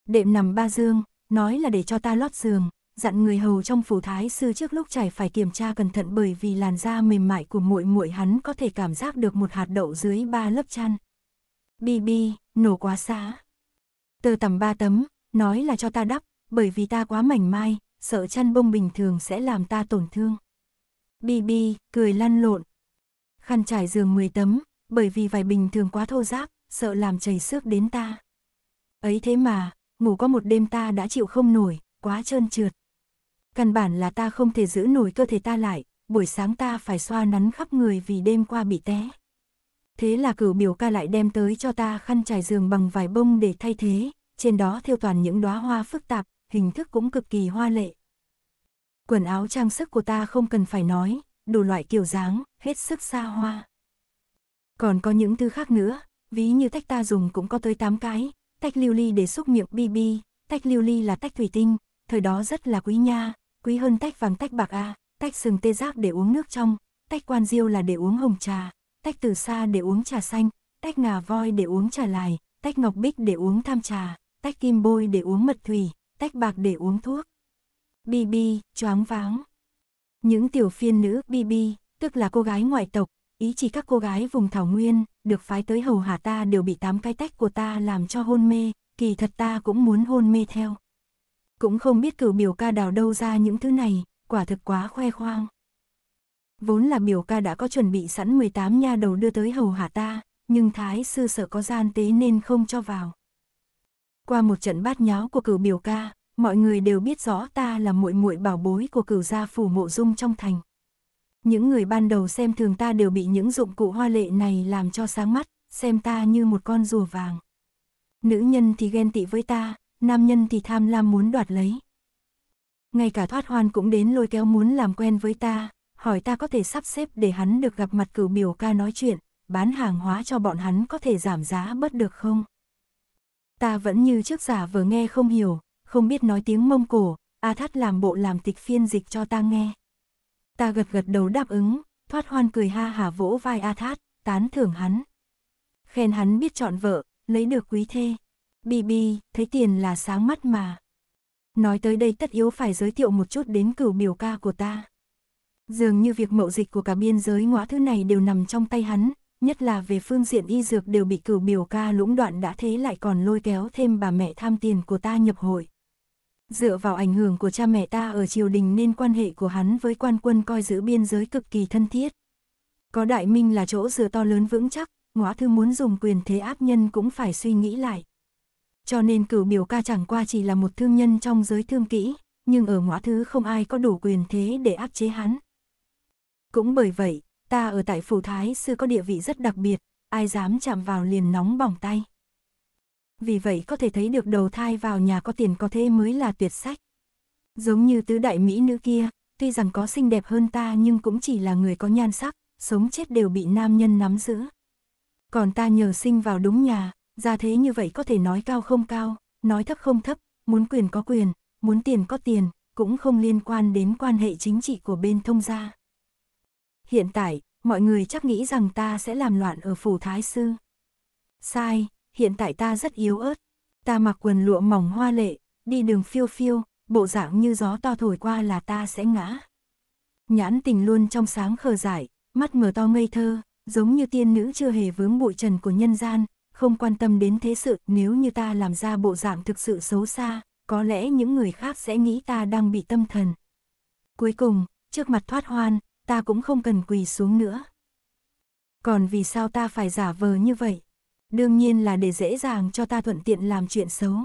Đệm nằm ba dương, nói là để cho ta lót giường, dặn người hầu trong phủ thái sư trước lúc chảy phải kiểm tra cẩn thận bởi vì làn da mềm mại của muội muội hắn có thể cảm giác được một hạt đậu dưới ba lớp chăn. bi bi nổ quá xá. Tờ tầm ba tấm, nói là cho ta đắp, bởi vì ta quá mảnh mai, sợ chăn bông bình thường sẽ làm ta tổn thương. bi bi cười lăn lộn. Khăn trải giường 10 tấm, bởi vì vài bình thường quá thô ráp, sợ làm chảy xước đến ta. Ấy thế mà, ngủ có một đêm ta đã chịu không nổi, quá trơn trượt. Căn bản là ta không thể giữ nổi cơ thể ta lại, buổi sáng ta phải xoa nắn khắp người vì đêm qua bị té. Thế là cửu biểu ca lại đem tới cho ta khăn trải giường bằng vải bông để thay thế, trên đó thêu toàn những đóa hoa phức tạp, hình thức cũng cực kỳ hoa lệ. Quần áo trang sức của ta không cần phải nói, đủ loại kiểu dáng, hết sức xa hoa. Còn có những thứ khác nữa, ví như tách ta dùng cũng có tới 8 cái, tách lưu ly để xúc miệng bi bi tách lưu ly là tách thủy tinh, thời đó rất là quý nha, quý hơn tách vàng tách bạc a, à, tách sừng tê giác để uống nước trong, tách quan diêu là để uống hồng trà, tách từ xa để uống trà xanh, tách ngà voi để uống trà lài, tách ngọc bích để uống tham trà, tách kim bôi để uống mật thủy, tách bạc để uống thuốc. bi bi choáng váng. Những tiểu phiên nữ bi bi tức là cô gái ngoại tộc, ý chỉ các cô gái vùng thảo nguyên, được phái tới hầu hạ ta đều bị tám cái tách của ta làm cho hôn mê, kỳ thật ta cũng muốn hôn mê theo cũng không biết cửu biểu ca đào đâu ra những thứ này, quả thực quá khoe khoang. Vốn là biểu ca đã có chuẩn bị sẵn 18 nha đầu đưa tới hầu hạ ta, nhưng thái sư sợ có gian tế nên không cho vào. Qua một trận bát nháo của cửu biểu ca, mọi người đều biết rõ ta là muội muội bảo bối của cửu gia phủ mộ dung trong thành. Những người ban đầu xem thường ta đều bị những dụng cụ hoa lệ này làm cho sáng mắt, xem ta như một con rùa vàng. Nữ nhân thì ghen tị với ta, nam nhân thì tham lam muốn đoạt lấy. Ngay cả thoát hoan cũng đến lôi kéo muốn làm quen với ta, hỏi ta có thể sắp xếp để hắn được gặp mặt cửu biểu ca nói chuyện, bán hàng hóa cho bọn hắn có thể giảm giá bớt được không? Ta vẫn như trước giả vừa nghe không hiểu, không biết nói tiếng Mông Cổ, A Thát làm bộ làm tịch phiên dịch cho ta nghe. Ta gật gật đầu đáp ứng, thoát hoan cười ha hả vỗ vai A Thát, tán thưởng hắn. Khen hắn biết chọn vợ, lấy được quý thê. Bibi, thấy tiền là sáng mắt mà. Nói tới đây tất yếu phải giới thiệu một chút đến cửu biểu ca của ta. Dường như việc mậu dịch của cả biên giới ngõ thứ này đều nằm trong tay hắn, nhất là về phương diện y dược đều bị cửu biểu ca lũng đoạn đã thế lại còn lôi kéo thêm bà mẹ tham tiền của ta nhập hội. Dựa vào ảnh hưởng của cha mẹ ta ở triều đình nên quan hệ của hắn với quan quân coi giữ biên giới cực kỳ thân thiết. Có đại minh là chỗ dựa to lớn vững chắc, ngõ thư muốn dùng quyền thế áp nhân cũng phải suy nghĩ lại. Cho nên cửu biểu ca chẳng qua chỉ là một thương nhân trong giới thương kỹ, nhưng ở ngõ thứ không ai có đủ quyền thế để áp chế hắn. Cũng bởi vậy, ta ở tại phủ thái sư có địa vị rất đặc biệt, ai dám chạm vào liền nóng bỏng tay. Vì vậy có thể thấy được đầu thai vào nhà có tiền có thế mới là tuyệt sách. Giống như tứ đại mỹ nữ kia, tuy rằng có xinh đẹp hơn ta nhưng cũng chỉ là người có nhan sắc, sống chết đều bị nam nhân nắm giữ. Còn ta nhờ sinh vào đúng nhà, gia thế như vậy có thể nói cao không cao, nói thấp không thấp, muốn quyền có quyền, muốn tiền có tiền, cũng không liên quan đến quan hệ chính trị của bên thông gia. Hiện tại, mọi người chắc nghĩ rằng ta sẽ làm loạn ở phủ thái sư. Sai, hiện tại ta rất yếu ớt. Ta mặc quần lụa mỏng hoa lệ, đi đường phiêu phiêu, bộ dạng như gió to thổi qua là ta sẽ ngã. Nhãn tình luôn trong sáng khờ dại, mắt mở to ngây thơ, giống như tiên nữ chưa hề vướng bụi trần của nhân gian, không quan tâm đến thế sự, nếu như ta làm ra bộ dạng thực sự xấu xa, có lẽ những người khác sẽ nghĩ ta đang bị tâm thần. Cuối cùng, trước mặt thoát hoan, ta cũng không cần quỳ xuống nữa. Còn vì sao ta phải giả vờ như vậy? Đương nhiên là để dễ dàng cho ta thuận tiện làm chuyện xấu.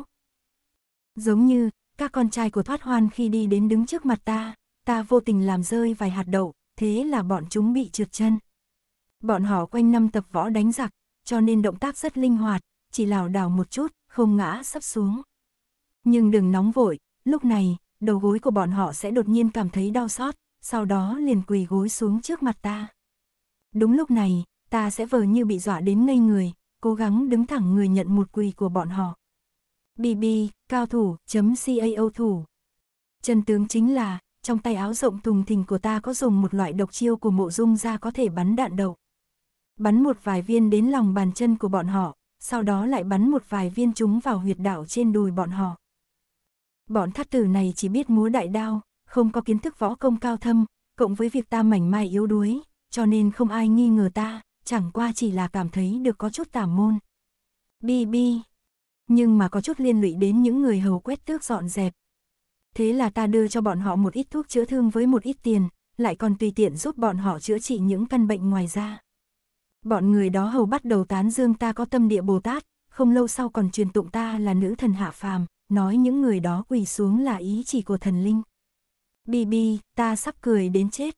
Giống như, các con trai của thoát hoan khi đi đến đứng trước mặt ta, ta vô tình làm rơi vài hạt đậu, thế là bọn chúng bị trượt chân. Bọn họ quanh năm tập võ đánh giặc, cho nên động tác rất linh hoạt, chỉ lảo đảo một chút, không ngã sắp xuống. Nhưng đừng nóng vội, lúc này, đầu gối của bọn họ sẽ đột nhiên cảm thấy đau xót, sau đó liền quỳ gối xuống trước mặt ta. Đúng lúc này, ta sẽ vờ như bị dọa đến ngây người, cố gắng đứng thẳng người nhận một quỳ của bọn họ. BB, cao thủ, chấm CAO thủ. Chân tướng chính là, trong tay áo rộng thùng thình của ta có dùng một loại độc chiêu của mộ dung ra có thể bắn đạn đầu bắn một vài viên đến lòng bàn chân của bọn họ, sau đó lại bắn một vài viên chúng vào huyệt đạo trên đùi bọn họ. Bọn thắt tử này chỉ biết múa đại đao, không có kiến thức võ công cao thâm, cộng với việc ta mảnh mai yếu đuối, cho nên không ai nghi ngờ ta, chẳng qua chỉ là cảm thấy được có chút tà môn. Bi bi. Nhưng mà có chút liên lụy đến những người hầu quét tước dọn dẹp. Thế là ta đưa cho bọn họ một ít thuốc chữa thương với một ít tiền, lại còn tùy tiện giúp bọn họ chữa trị những căn bệnh ngoài da. Bọn người đó hầu bắt đầu tán dương ta có tâm địa Bồ Tát, không lâu sau còn truyền tụng ta là nữ thần hạ phàm, nói những người đó quỳ xuống là ý chỉ của thần linh. bi bi ta sắp cười đến chết.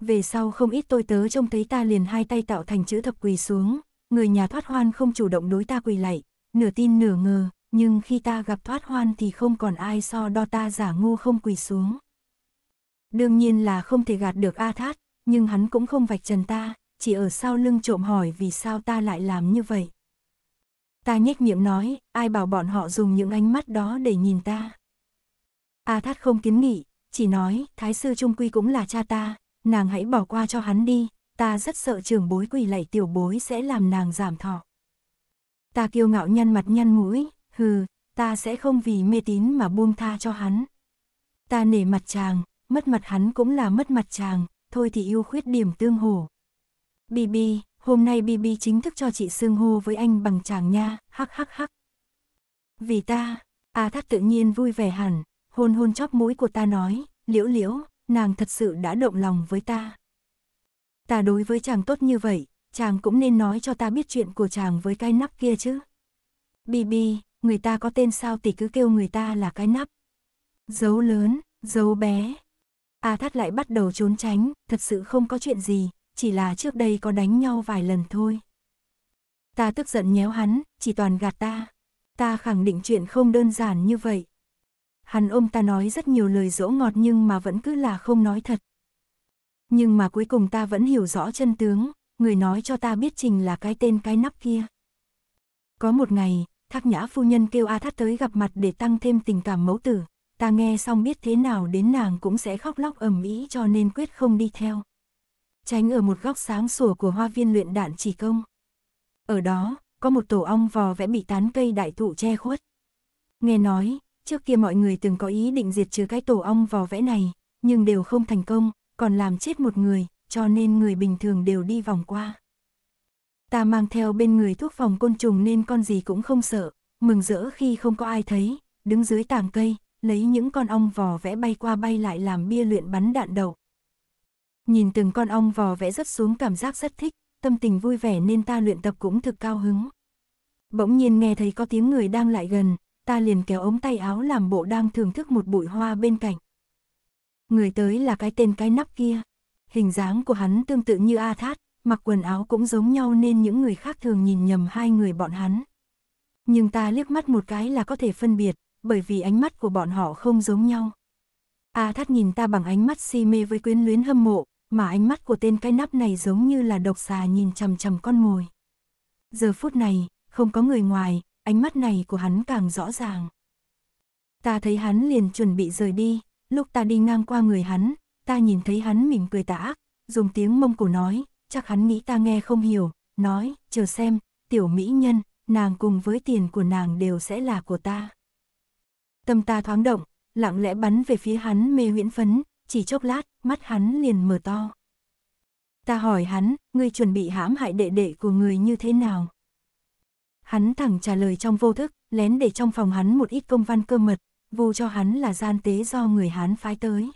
Về sau không ít tôi tớ trông thấy ta liền hai tay tạo thành chữ thập quỳ xuống, người nhà thoát hoan không chủ động đối ta quỳ lạy, nửa tin nửa ngờ, nhưng khi ta gặp thoát hoan thì không còn ai so đo ta giả ngu không quỳ xuống. Đương nhiên là không thể gạt được A Thát, nhưng hắn cũng không vạch trần ta, chỉ ở sau lưng trộm hỏi vì sao ta lại làm như vậy. Ta nhếch miệng nói, ai bảo bọn họ dùng những ánh mắt đó để nhìn ta. A à Thát không kiến nghị, chỉ nói, Thái sư Trung Quy cũng là cha ta, nàng hãy bỏ qua cho hắn đi, ta rất sợ trưởng bối quỳ lạy tiểu bối sẽ làm nàng giảm thọ. Ta kiêu ngạo nhăn mặt nhăn mũi, hừ, ta sẽ không vì mê tín mà buông tha cho hắn. Ta nể mặt chàng, mất mặt hắn cũng là mất mặt chàng, thôi thì yêu khuyết điểm tương hổ, BB hôm nay BB chính thức cho chị xương hô với anh bằng chàng nha, hắc hắc hắc. Vì ta, A Thác tự nhiên vui vẻ hẳn, hôn hôn chóp mũi của ta nói, liễu liễu, nàng thật sự đã động lòng với ta. Ta đối với chàng tốt như vậy, chàng cũng nên nói cho ta biết chuyện của chàng với cái nắp kia chứ. BB người ta có tên sao thì cứ kêu người ta là cái nắp. Dấu lớn, dấu bé. A Thác lại bắt đầu trốn tránh, thật sự không có chuyện gì, chỉ là trước đây có đánh nhau vài lần thôi. Ta tức giận nhéo hắn, chỉ toàn gạt ta. Ta khẳng định chuyện không đơn giản như vậy. Hắn ôm ta nói rất nhiều lời dỗ ngọt nhưng mà vẫn cứ là không nói thật. Nhưng mà cuối cùng ta vẫn hiểu rõ chân tướng, người nói cho ta biết Trình là cái tên cái nắp kia. Có một ngày, Thác Nhã phu nhân kêu A thắt tới gặp mặt để tăng thêm tình cảm mẫu tử, ta nghe xong biết thế nào đến nàng cũng sẽ khóc lóc ầm ĩ cho nên quyết không đi theo tránh ở một góc sáng sủa của hoa viên luyện đạn chỉ công. Ở đó, có một tổ ong vò vẽ bị tán cây đại thụ che khuất. Nghe nói, trước kia mọi người từng có ý định diệt trừ cái tổ ong vò vẽ này, nhưng đều không thành công, còn làm chết một người, cho nên người bình thường đều đi vòng qua. Ta mang theo bên người thuốc phòng côn trùng nên con gì cũng không sợ, mừng rỡ khi không có ai thấy, đứng dưới tàng cây, lấy những con ong vò vẽ bay qua bay lại làm bia luyện bắn đạn đầu. Nhìn từng con ong vò vẽ rất xuống cảm giác rất thích, tâm tình vui vẻ nên ta luyện tập cũng thực cao hứng. Bỗng nhiên nghe thấy có tiếng người đang lại gần, ta liền kéo ống tay áo làm bộ đang thưởng thức một bụi hoa bên cạnh. Người tới là cái tên cái nắp kia. Hình dáng của hắn tương tự như A Thát, mặc quần áo cũng giống nhau nên những người khác thường nhìn nhầm hai người bọn hắn. Nhưng ta liếc mắt một cái là có thể phân biệt, bởi vì ánh mắt của bọn họ không giống nhau. A Thát nhìn ta bằng ánh mắt si mê với quyến luyến hâm mộ, mà ánh mắt của tên cái nắp này giống như là độc xà nhìn chằm chằm con mồi. Giờ phút này, không có người ngoài, ánh mắt này của hắn càng rõ ràng. Ta thấy hắn liền chuẩn bị rời đi, lúc ta đi ngang qua người hắn, ta nhìn thấy hắn mỉm cười tà ác, dùng tiếng mông cổ nói, chắc hắn nghĩ ta nghe không hiểu, nói, chờ xem, tiểu mỹ nhân, nàng cùng với tiền của nàng đều sẽ là của ta. Tâm ta thoáng động, lặng lẽ bắn về phía hắn mê huyễn phấn, chỉ chốc lát, mắt hắn liền mở to. Ta hỏi hắn, ngươi chuẩn bị hãm hại đệ đệ của người như thế nào? Hắn thẳng trả lời trong vô thức, lén để trong phòng hắn một ít công văn cơ mật, vu cho hắn là gian tế do người hắn phái tới.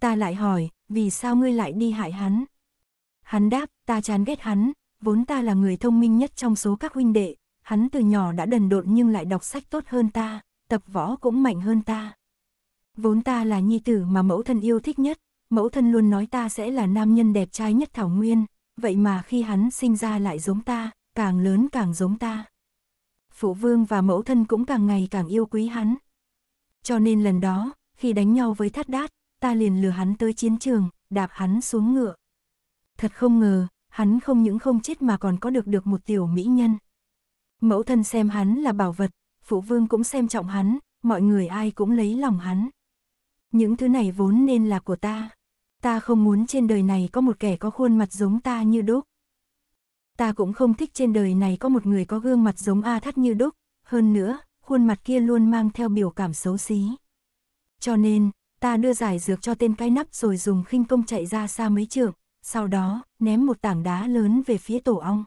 Ta lại hỏi, vì sao ngươi lại đi hại hắn? Hắn đáp, ta chán ghét hắn, vốn ta là người thông minh nhất trong số các huynh đệ, hắn từ nhỏ đã đần độn nhưng lại đọc sách tốt hơn ta, tập võ cũng mạnh hơn ta. Vốn ta là nhi tử mà mẫu thân yêu thích nhất, mẫu thân luôn nói ta sẽ là nam nhân đẹp trai nhất Thảo Nguyên, vậy mà khi hắn sinh ra lại giống ta, càng lớn càng giống ta. Phụ vương và mẫu thân cũng càng ngày càng yêu quý hắn. Cho nên lần đó, khi đánh nhau với thắt đát, ta liền lừa hắn tới chiến trường, đạp hắn xuống ngựa. Thật không ngờ, hắn không những không chết mà còn có được được một tiểu mỹ nhân. Mẫu thân xem hắn là bảo vật, phụ vương cũng xem trọng hắn, mọi người ai cũng lấy lòng hắn những thứ này vốn nên là của ta. Ta không muốn trên đời này có một kẻ có khuôn mặt giống ta như đúc. Ta cũng không thích trên đời này có một người có gương mặt giống A Thắt như đúc, hơn nữa, khuôn mặt kia luôn mang theo biểu cảm xấu xí. Cho nên, ta đưa giải dược cho tên cái nắp rồi dùng khinh công chạy ra xa mấy trượng, sau đó, ném một tảng đá lớn về phía tổ ong.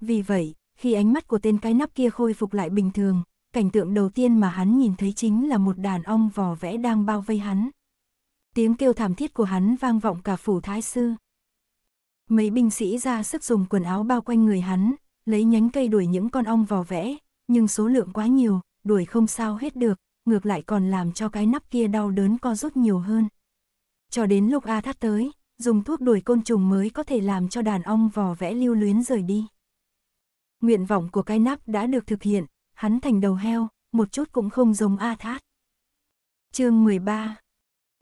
Vì vậy, khi ánh mắt của tên cái nắp kia khôi phục lại bình thường, cảnh tượng đầu tiên mà hắn nhìn thấy chính là một đàn ong vò vẽ đang bao vây hắn. Tiếng kêu thảm thiết của hắn vang vọng cả phủ thái sư. Mấy binh sĩ ra sức dùng quần áo bao quanh người hắn, lấy nhánh cây đuổi những con ong vò vẽ, nhưng số lượng quá nhiều, đuổi không sao hết được, ngược lại còn làm cho cái nắp kia đau đớn co rút nhiều hơn. Cho đến lúc A thắt tới, dùng thuốc đuổi côn trùng mới có thể làm cho đàn ong vò vẽ lưu luyến rời đi. Nguyện vọng của cái nắp đã được thực hiện, hắn thành đầu heo, một chút cũng không giống A Thát. chương 13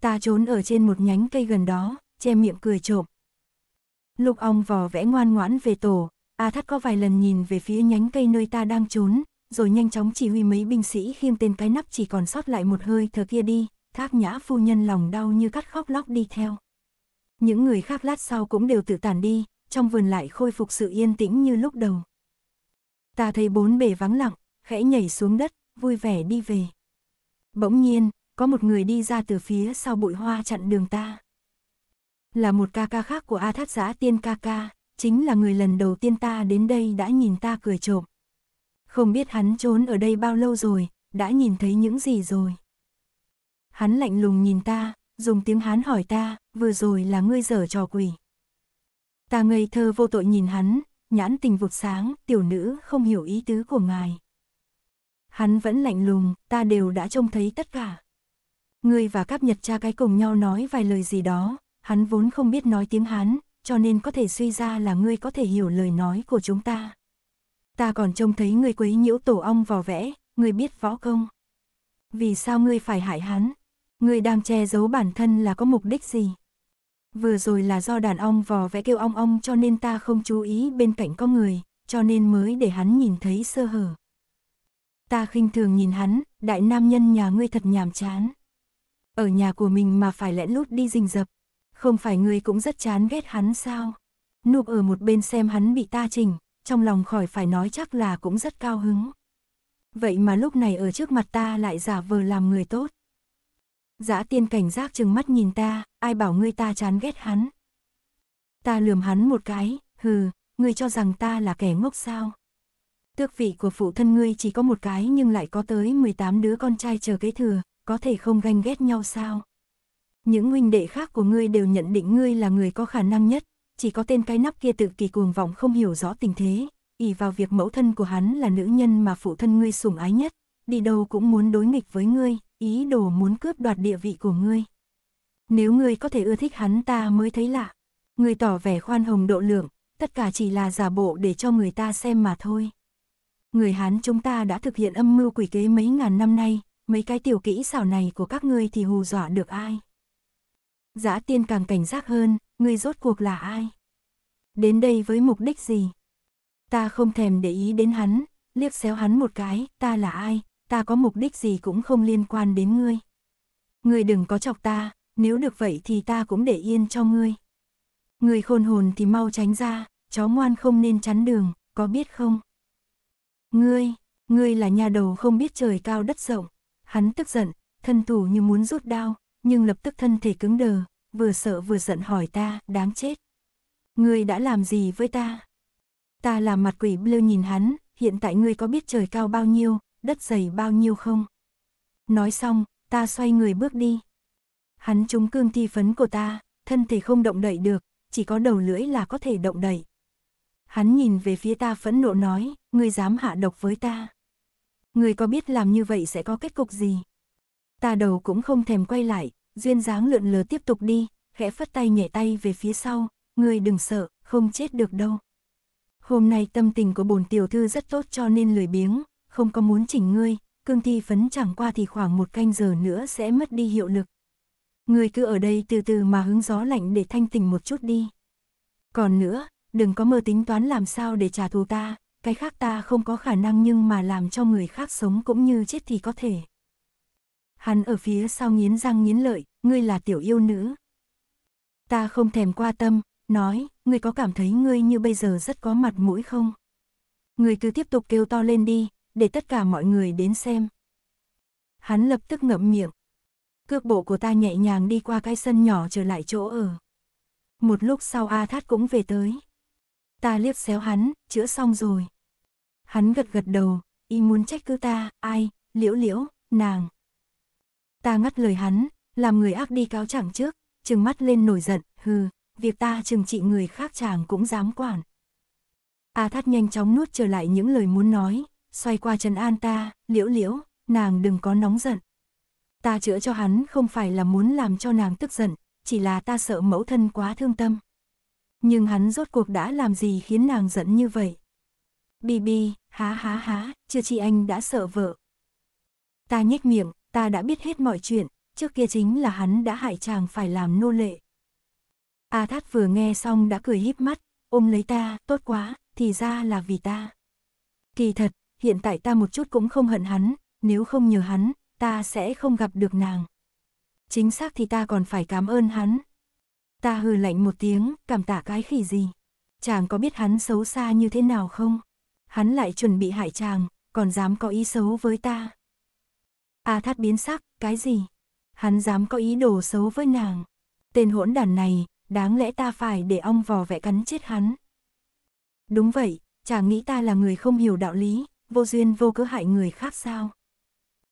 Ta trốn ở trên một nhánh cây gần đó, che miệng cười trộm. Lục ong vò vẽ ngoan ngoãn về tổ, A Thát có vài lần nhìn về phía nhánh cây nơi ta đang trốn, rồi nhanh chóng chỉ huy mấy binh sĩ khiêng tên cái nắp chỉ còn sót lại một hơi thở kia đi, thác nhã phu nhân lòng đau như cắt khóc lóc đi theo. Những người khác lát sau cũng đều tự tản đi, trong vườn lại khôi phục sự yên tĩnh như lúc đầu. Ta thấy bốn bề vắng lặng, khẽ nhảy xuống đất, vui vẻ đi về. Bỗng nhiên, có một người đi ra từ phía sau bụi hoa chặn đường ta. Là một ca ca khác của A Thát Giã Tiên ca ca, chính là người lần đầu tiên ta đến đây đã nhìn ta cười trộm. Không biết hắn trốn ở đây bao lâu rồi, đã nhìn thấy những gì rồi. Hắn lạnh lùng nhìn ta, dùng tiếng hắn hỏi ta, vừa rồi là ngươi dở trò quỷ. Ta ngây thơ vô tội nhìn hắn, nhãn tình vụt sáng, tiểu nữ không hiểu ý tứ của ngài hắn vẫn lạnh lùng, ta đều đã trông thấy tất cả. Ngươi và các Nhật cha cái cùng nhau nói vài lời gì đó, hắn vốn không biết nói tiếng Hán, cho nên có thể suy ra là ngươi có thể hiểu lời nói của chúng ta. Ta còn trông thấy ngươi quấy nhiễu tổ ong vò vẽ, ngươi biết võ công. Vì sao ngươi phải hại hắn? Ngươi đang che giấu bản thân là có mục đích gì? Vừa rồi là do đàn ong vò vẽ kêu ong ong cho nên ta không chú ý bên cạnh có người, cho nên mới để hắn nhìn thấy sơ hở. Ta khinh thường nhìn hắn, đại nam nhân nhà ngươi thật nhàm chán. Ở nhà của mình mà phải lén lút đi rình rập, không phải ngươi cũng rất chán ghét hắn sao? Núp ở một bên xem hắn bị ta chỉnh, trong lòng khỏi phải nói chắc là cũng rất cao hứng. Vậy mà lúc này ở trước mặt ta lại giả vờ làm người tốt. Giã tiên cảnh giác chừng mắt nhìn ta, ai bảo ngươi ta chán ghét hắn. Ta lườm hắn một cái, hừ, ngươi cho rằng ta là kẻ ngốc sao? Tước vị của phụ thân ngươi chỉ có một cái nhưng lại có tới 18 đứa con trai chờ kế thừa, có thể không ganh ghét nhau sao? Những huynh đệ khác của ngươi đều nhận định ngươi là người có khả năng nhất, chỉ có tên cái nắp kia tự kỳ cuồng vọng không hiểu rõ tình thế, ỷ vào việc mẫu thân của hắn là nữ nhân mà phụ thân ngươi sủng ái nhất, đi đâu cũng muốn đối nghịch với ngươi, ý đồ muốn cướp đoạt địa vị của ngươi. Nếu ngươi có thể ưa thích hắn ta mới thấy lạ. Ngươi tỏ vẻ khoan hồng độ lượng, tất cả chỉ là giả bộ để cho người ta xem mà thôi người Hán chúng ta đã thực hiện âm mưu quỷ kế mấy ngàn năm nay, mấy cái tiểu kỹ xảo này của các ngươi thì hù dọa được ai. Giá tiên càng cảnh giác hơn, ngươi rốt cuộc là ai? Đến đây với mục đích gì? Ta không thèm để ý đến hắn, liếc xéo hắn một cái, ta là ai, ta có mục đích gì cũng không liên quan đến ngươi. Ngươi đừng có chọc ta, nếu được vậy thì ta cũng để yên cho ngươi. Ngươi khôn hồn thì mau tránh ra, chó ngoan không nên chắn đường, có biết không? Ngươi, ngươi là nhà đầu không biết trời cao đất rộng. Hắn tức giận, thân thủ như muốn rút đao, nhưng lập tức thân thể cứng đờ, vừa sợ vừa giận hỏi ta, đáng chết. Ngươi đã làm gì với ta? Ta là mặt quỷ blue nhìn hắn, hiện tại ngươi có biết trời cao bao nhiêu, đất dày bao nhiêu không? Nói xong, ta xoay người bước đi. Hắn trúng cương thi phấn của ta, thân thể không động đậy được, chỉ có đầu lưỡi là có thể động đậy. Hắn nhìn về phía ta phẫn nộ nói, ngươi dám hạ độc với ta. Ngươi có biết làm như vậy sẽ có kết cục gì? Ta đầu cũng không thèm quay lại, duyên dáng lượn lờ tiếp tục đi, khẽ phất tay nhảy tay về phía sau, ngươi đừng sợ, không chết được đâu. Hôm nay tâm tình của bổn tiểu thư rất tốt cho nên lười biếng, không có muốn chỉnh ngươi, cương thi phấn chẳng qua thì khoảng một canh giờ nữa sẽ mất đi hiệu lực. Ngươi cứ ở đây từ từ mà hứng gió lạnh để thanh tình một chút đi. Còn nữa, đừng có mơ tính toán làm sao để trả thù ta, cái khác ta không có khả năng nhưng mà làm cho người khác sống cũng như chết thì có thể. Hắn ở phía sau nghiến răng nghiến lợi, ngươi là tiểu yêu nữ. Ta không thèm qua tâm, nói, ngươi có cảm thấy ngươi như bây giờ rất có mặt mũi không? Ngươi cứ tiếp tục kêu to lên đi, để tất cả mọi người đến xem. Hắn lập tức ngậm miệng. Cước bộ của ta nhẹ nhàng đi qua cái sân nhỏ trở lại chỗ ở. Một lúc sau A Thát cũng về tới ta liếc xéo hắn, chữa xong rồi. Hắn gật gật đầu, y muốn trách cứ ta, ai, liễu liễu, nàng. Ta ngắt lời hắn, làm người ác đi cáo chẳng trước, trừng mắt lên nổi giận, hừ, việc ta trừng trị người khác chàng cũng dám quản. A thắt nhanh chóng nuốt trở lại những lời muốn nói, xoay qua Trần An ta, liễu liễu, nàng đừng có nóng giận. Ta chữa cho hắn không phải là muốn làm cho nàng tức giận, chỉ là ta sợ mẫu thân quá thương tâm nhưng hắn rốt cuộc đã làm gì khiến nàng giận như vậy? bi bi, há há há, chưa chị anh đã sợ vợ. Ta nhếch miệng, ta đã biết hết mọi chuyện, trước kia chính là hắn đã hại chàng phải làm nô lệ. A Thát vừa nghe xong đã cười híp mắt, ôm lấy ta, tốt quá, thì ra là vì ta. Kỳ thật, hiện tại ta một chút cũng không hận hắn, nếu không nhờ hắn, ta sẽ không gặp được nàng. Chính xác thì ta còn phải cảm ơn hắn, Ta hừ lạnh một tiếng, cảm tạ cái khỉ gì. Chàng có biết hắn xấu xa như thế nào không? Hắn lại chuẩn bị hại chàng, còn dám có ý xấu với ta. A à thát biến sắc, cái gì? Hắn dám có ý đồ xấu với nàng. Tên hỗn đàn này, đáng lẽ ta phải để ong vò vẽ cắn chết hắn. Đúng vậy, chàng nghĩ ta là người không hiểu đạo lý, vô duyên vô cớ hại người khác sao?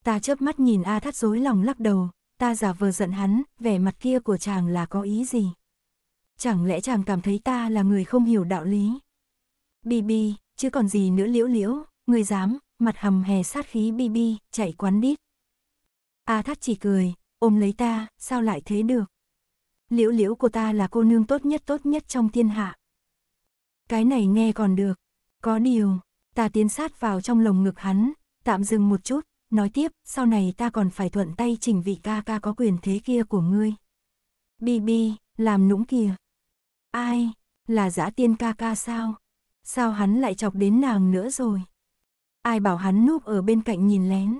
Ta chớp mắt nhìn A Thát rối lòng lắc đầu, ta giả vờ giận hắn, vẻ mặt kia của chàng là có ý gì? chẳng lẽ chàng cảm thấy ta là người không hiểu đạo lý? bi bi, chứ còn gì nữa liễu liễu, người dám, mặt hầm hè sát khí bi bi, chạy quán đít. A thắt chỉ cười, ôm lấy ta, sao lại thế được? Liễu liễu của ta là cô nương tốt nhất tốt nhất trong thiên hạ. Cái này nghe còn được, có điều, ta tiến sát vào trong lồng ngực hắn, tạm dừng một chút, nói tiếp, sau này ta còn phải thuận tay chỉnh vị ca ca có quyền thế kia của ngươi. bi bi, làm nũng kìa, Ai, là giã tiên ca ca sao? Sao hắn lại chọc đến nàng nữa rồi? Ai bảo hắn núp ở bên cạnh nhìn lén?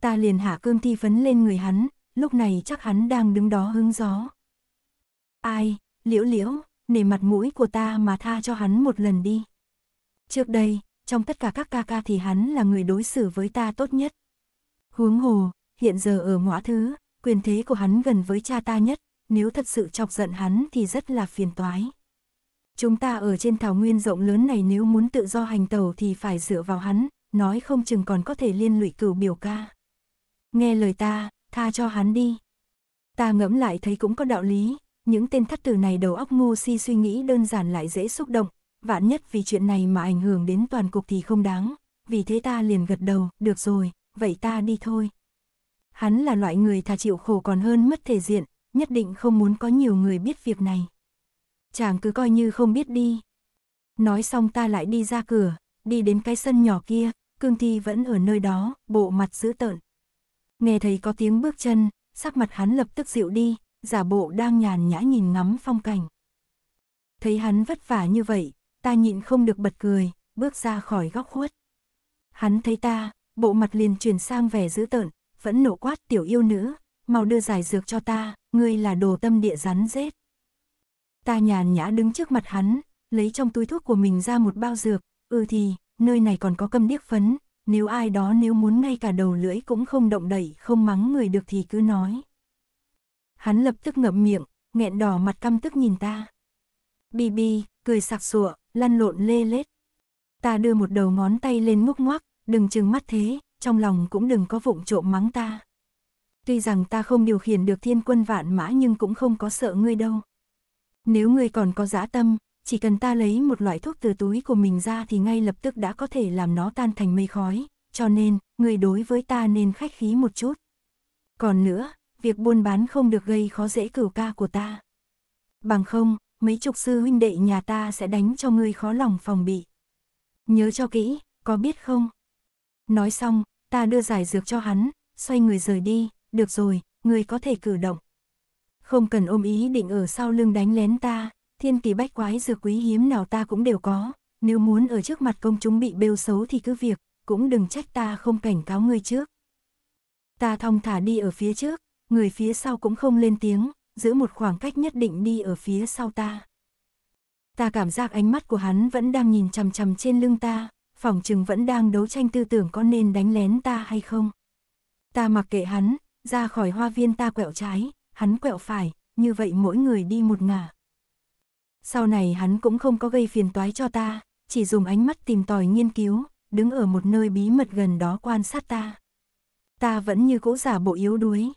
Ta liền hạ cương thi phấn lên người hắn, lúc này chắc hắn đang đứng đó hứng gió. Ai, liễu liễu, nể mặt mũi của ta mà tha cho hắn một lần đi. Trước đây, trong tất cả các ca ca thì hắn là người đối xử với ta tốt nhất. Huống hồ, hiện giờ ở ngõ thứ, quyền thế của hắn gần với cha ta nhất, nếu thật sự chọc giận hắn thì rất là phiền toái. Chúng ta ở trên thảo nguyên rộng lớn này nếu muốn tự do hành tàu thì phải dựa vào hắn, nói không chừng còn có thể liên lụy cửu biểu ca. Nghe lời ta, tha cho hắn đi. Ta ngẫm lại thấy cũng có đạo lý, những tên thất tử này đầu óc ngu si suy nghĩ đơn giản lại dễ xúc động, vạn nhất vì chuyện này mà ảnh hưởng đến toàn cục thì không đáng, vì thế ta liền gật đầu, được rồi, vậy ta đi thôi. Hắn là loại người thà chịu khổ còn hơn mất thể diện, nhất định không muốn có nhiều người biết việc này. Chàng cứ coi như không biết đi. Nói xong ta lại đi ra cửa, đi đến cái sân nhỏ kia, cương thi vẫn ở nơi đó, bộ mặt dữ tợn. Nghe thấy có tiếng bước chân, sắc mặt hắn lập tức dịu đi, giả bộ đang nhàn nhã nhìn ngắm phong cảnh. Thấy hắn vất vả như vậy, ta nhịn không được bật cười, bước ra khỏi góc khuất. Hắn thấy ta, bộ mặt liền chuyển sang vẻ dữ tợn, vẫn nổ quát tiểu yêu nữ, mau đưa giải dược cho ta, ngươi là đồ tâm địa rắn rết. Ta nhàn nhã đứng trước mặt hắn, lấy trong túi thuốc của mình ra một bao dược, ừ thì, nơi này còn có câm điếc phấn, nếu ai đó nếu muốn ngay cả đầu lưỡi cũng không động đẩy, không mắng người được thì cứ nói. Hắn lập tức ngậm miệng, nghẹn đỏ mặt căm tức nhìn ta. Bì bì, cười sặc sụa, lăn lộn lê lết. Ta đưa một đầu ngón tay lên múc ngoắc, đừng chừng mắt thế, trong lòng cũng đừng có vụng trộm mắng ta. Tuy rằng ta không điều khiển được thiên quân vạn mã nhưng cũng không có sợ ngươi đâu. Nếu ngươi còn có dã tâm, chỉ cần ta lấy một loại thuốc từ túi của mình ra thì ngay lập tức đã có thể làm nó tan thành mây khói, cho nên, ngươi đối với ta nên khách khí một chút. Còn nữa, việc buôn bán không được gây khó dễ cửu ca của ta. Bằng không, mấy chục sư huynh đệ nhà ta sẽ đánh cho ngươi khó lòng phòng bị. Nhớ cho kỹ, có biết không? Nói xong, ta đưa giải dược cho hắn, xoay người rời đi, được rồi, ngươi có thể cử động. Không cần ôm ý định ở sau lưng đánh lén ta, thiên kỳ bách quái dược quý hiếm nào ta cũng đều có, nếu muốn ở trước mặt công chúng bị bêu xấu thì cứ việc, cũng đừng trách ta không cảnh cáo ngươi trước. Ta thong thả đi ở phía trước, người phía sau cũng không lên tiếng, giữ một khoảng cách nhất định đi ở phía sau ta. Ta cảm giác ánh mắt của hắn vẫn đang nhìn chằm chằm trên lưng ta, phòng chừng vẫn đang đấu tranh tư tưởng có nên đánh lén ta hay không. Ta mặc kệ hắn, ra khỏi hoa viên ta quẹo trái, hắn quẹo phải, như vậy mỗi người đi một ngả. Sau này hắn cũng không có gây phiền toái cho ta, chỉ dùng ánh mắt tìm tòi nghiên cứu, đứng ở một nơi bí mật gần đó quan sát ta. Ta vẫn như cũ giả bộ yếu đuối.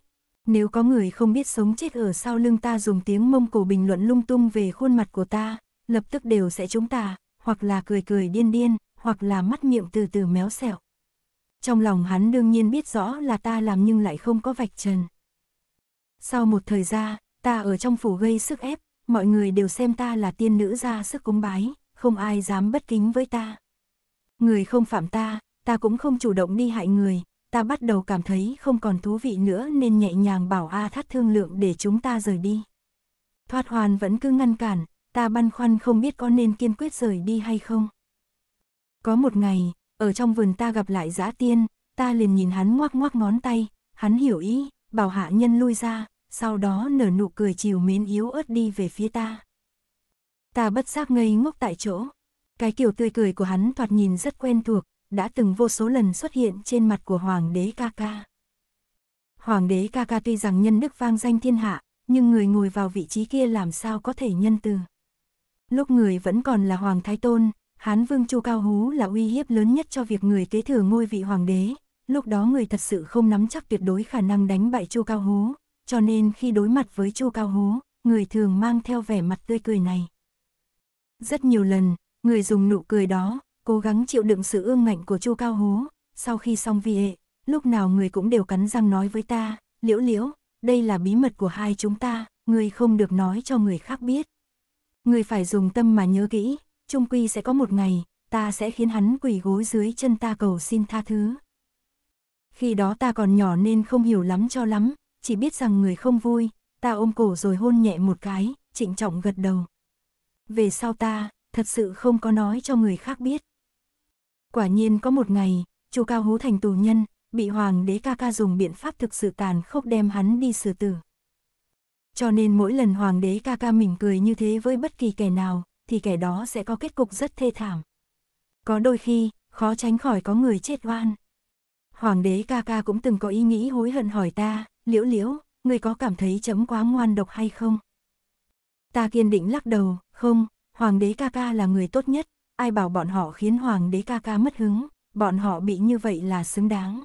Nếu có người không biết sống chết ở sau lưng ta dùng tiếng mông cổ bình luận lung tung về khuôn mặt của ta, lập tức đều sẽ chúng ta, hoặc là cười cười điên điên, hoặc là mắt miệng từ từ méo xẹo. Trong lòng hắn đương nhiên biết rõ là ta làm nhưng lại không có vạch trần. Sau một thời gian, ta ở trong phủ gây sức ép, mọi người đều xem ta là tiên nữ ra sức cúng bái, không ai dám bất kính với ta. Người không phạm ta, ta cũng không chủ động đi hại người, ta bắt đầu cảm thấy không còn thú vị nữa nên nhẹ nhàng bảo A thắt thương lượng để chúng ta rời đi. Thoát hoàn vẫn cứ ngăn cản, ta băn khoăn không biết có nên kiên quyết rời đi hay không. Có một ngày, ở trong vườn ta gặp lại dã tiên, ta liền nhìn hắn ngoác ngoác ngón tay, hắn hiểu ý, bảo hạ nhân lui ra, sau đó nở nụ cười chiều mến yếu ớt đi về phía ta. Ta bất giác ngây ngốc tại chỗ, cái kiểu tươi cười của hắn thoạt nhìn rất quen thuộc, đã từng vô số lần xuất hiện trên mặt của Hoàng đế ca ca. Hoàng đế ca ca tuy rằng nhân đức vang danh thiên hạ, nhưng người ngồi vào vị trí kia làm sao có thể nhân từ. Lúc người vẫn còn là Hoàng Thái Tôn, Hán Vương Chu Cao Hú là uy hiếp lớn nhất cho việc người kế thừa ngôi vị hoàng đế. Lúc đó người thật sự không nắm chắc tuyệt đối khả năng đánh bại Chu Cao Hú, cho nên khi đối mặt với Chu Cao Hú, người thường mang theo vẻ mặt tươi cười này. Rất nhiều lần, người dùng nụ cười đó, cố gắng chịu đựng sự ương ngạnh của Chu Cao Hú, sau khi xong vi hệ, lúc nào người cũng đều cắn răng nói với ta, liễu liễu, đây là bí mật của hai chúng ta, người không được nói cho người khác biết. Người phải dùng tâm mà nhớ kỹ, trung quy sẽ có một ngày, ta sẽ khiến hắn quỳ gối dưới chân ta cầu xin tha thứ. Khi đó ta còn nhỏ nên không hiểu lắm cho lắm, chỉ biết rằng người không vui, ta ôm cổ rồi hôn nhẹ một cái, trịnh trọng gật đầu. Về sau ta, thật sự không có nói cho người khác biết. Quả nhiên có một ngày, chu cao hú thành tù nhân, bị hoàng đế ca ca dùng biện pháp thực sự tàn khốc đem hắn đi xử tử. Cho nên mỗi lần hoàng đế ca ca mỉm cười như thế với bất kỳ kẻ nào, thì kẻ đó sẽ có kết cục rất thê thảm. Có đôi khi, khó tránh khỏi có người chết oan. Hoàng đế ca ca cũng từng có ý nghĩ hối hận hỏi ta, liễu liễu, người có cảm thấy chấm quá ngoan độc hay không? Ta kiên định lắc đầu, không, hoàng đế ca ca là người tốt nhất, ai bảo bọn họ khiến hoàng đế ca ca mất hứng, bọn họ bị như vậy là xứng đáng.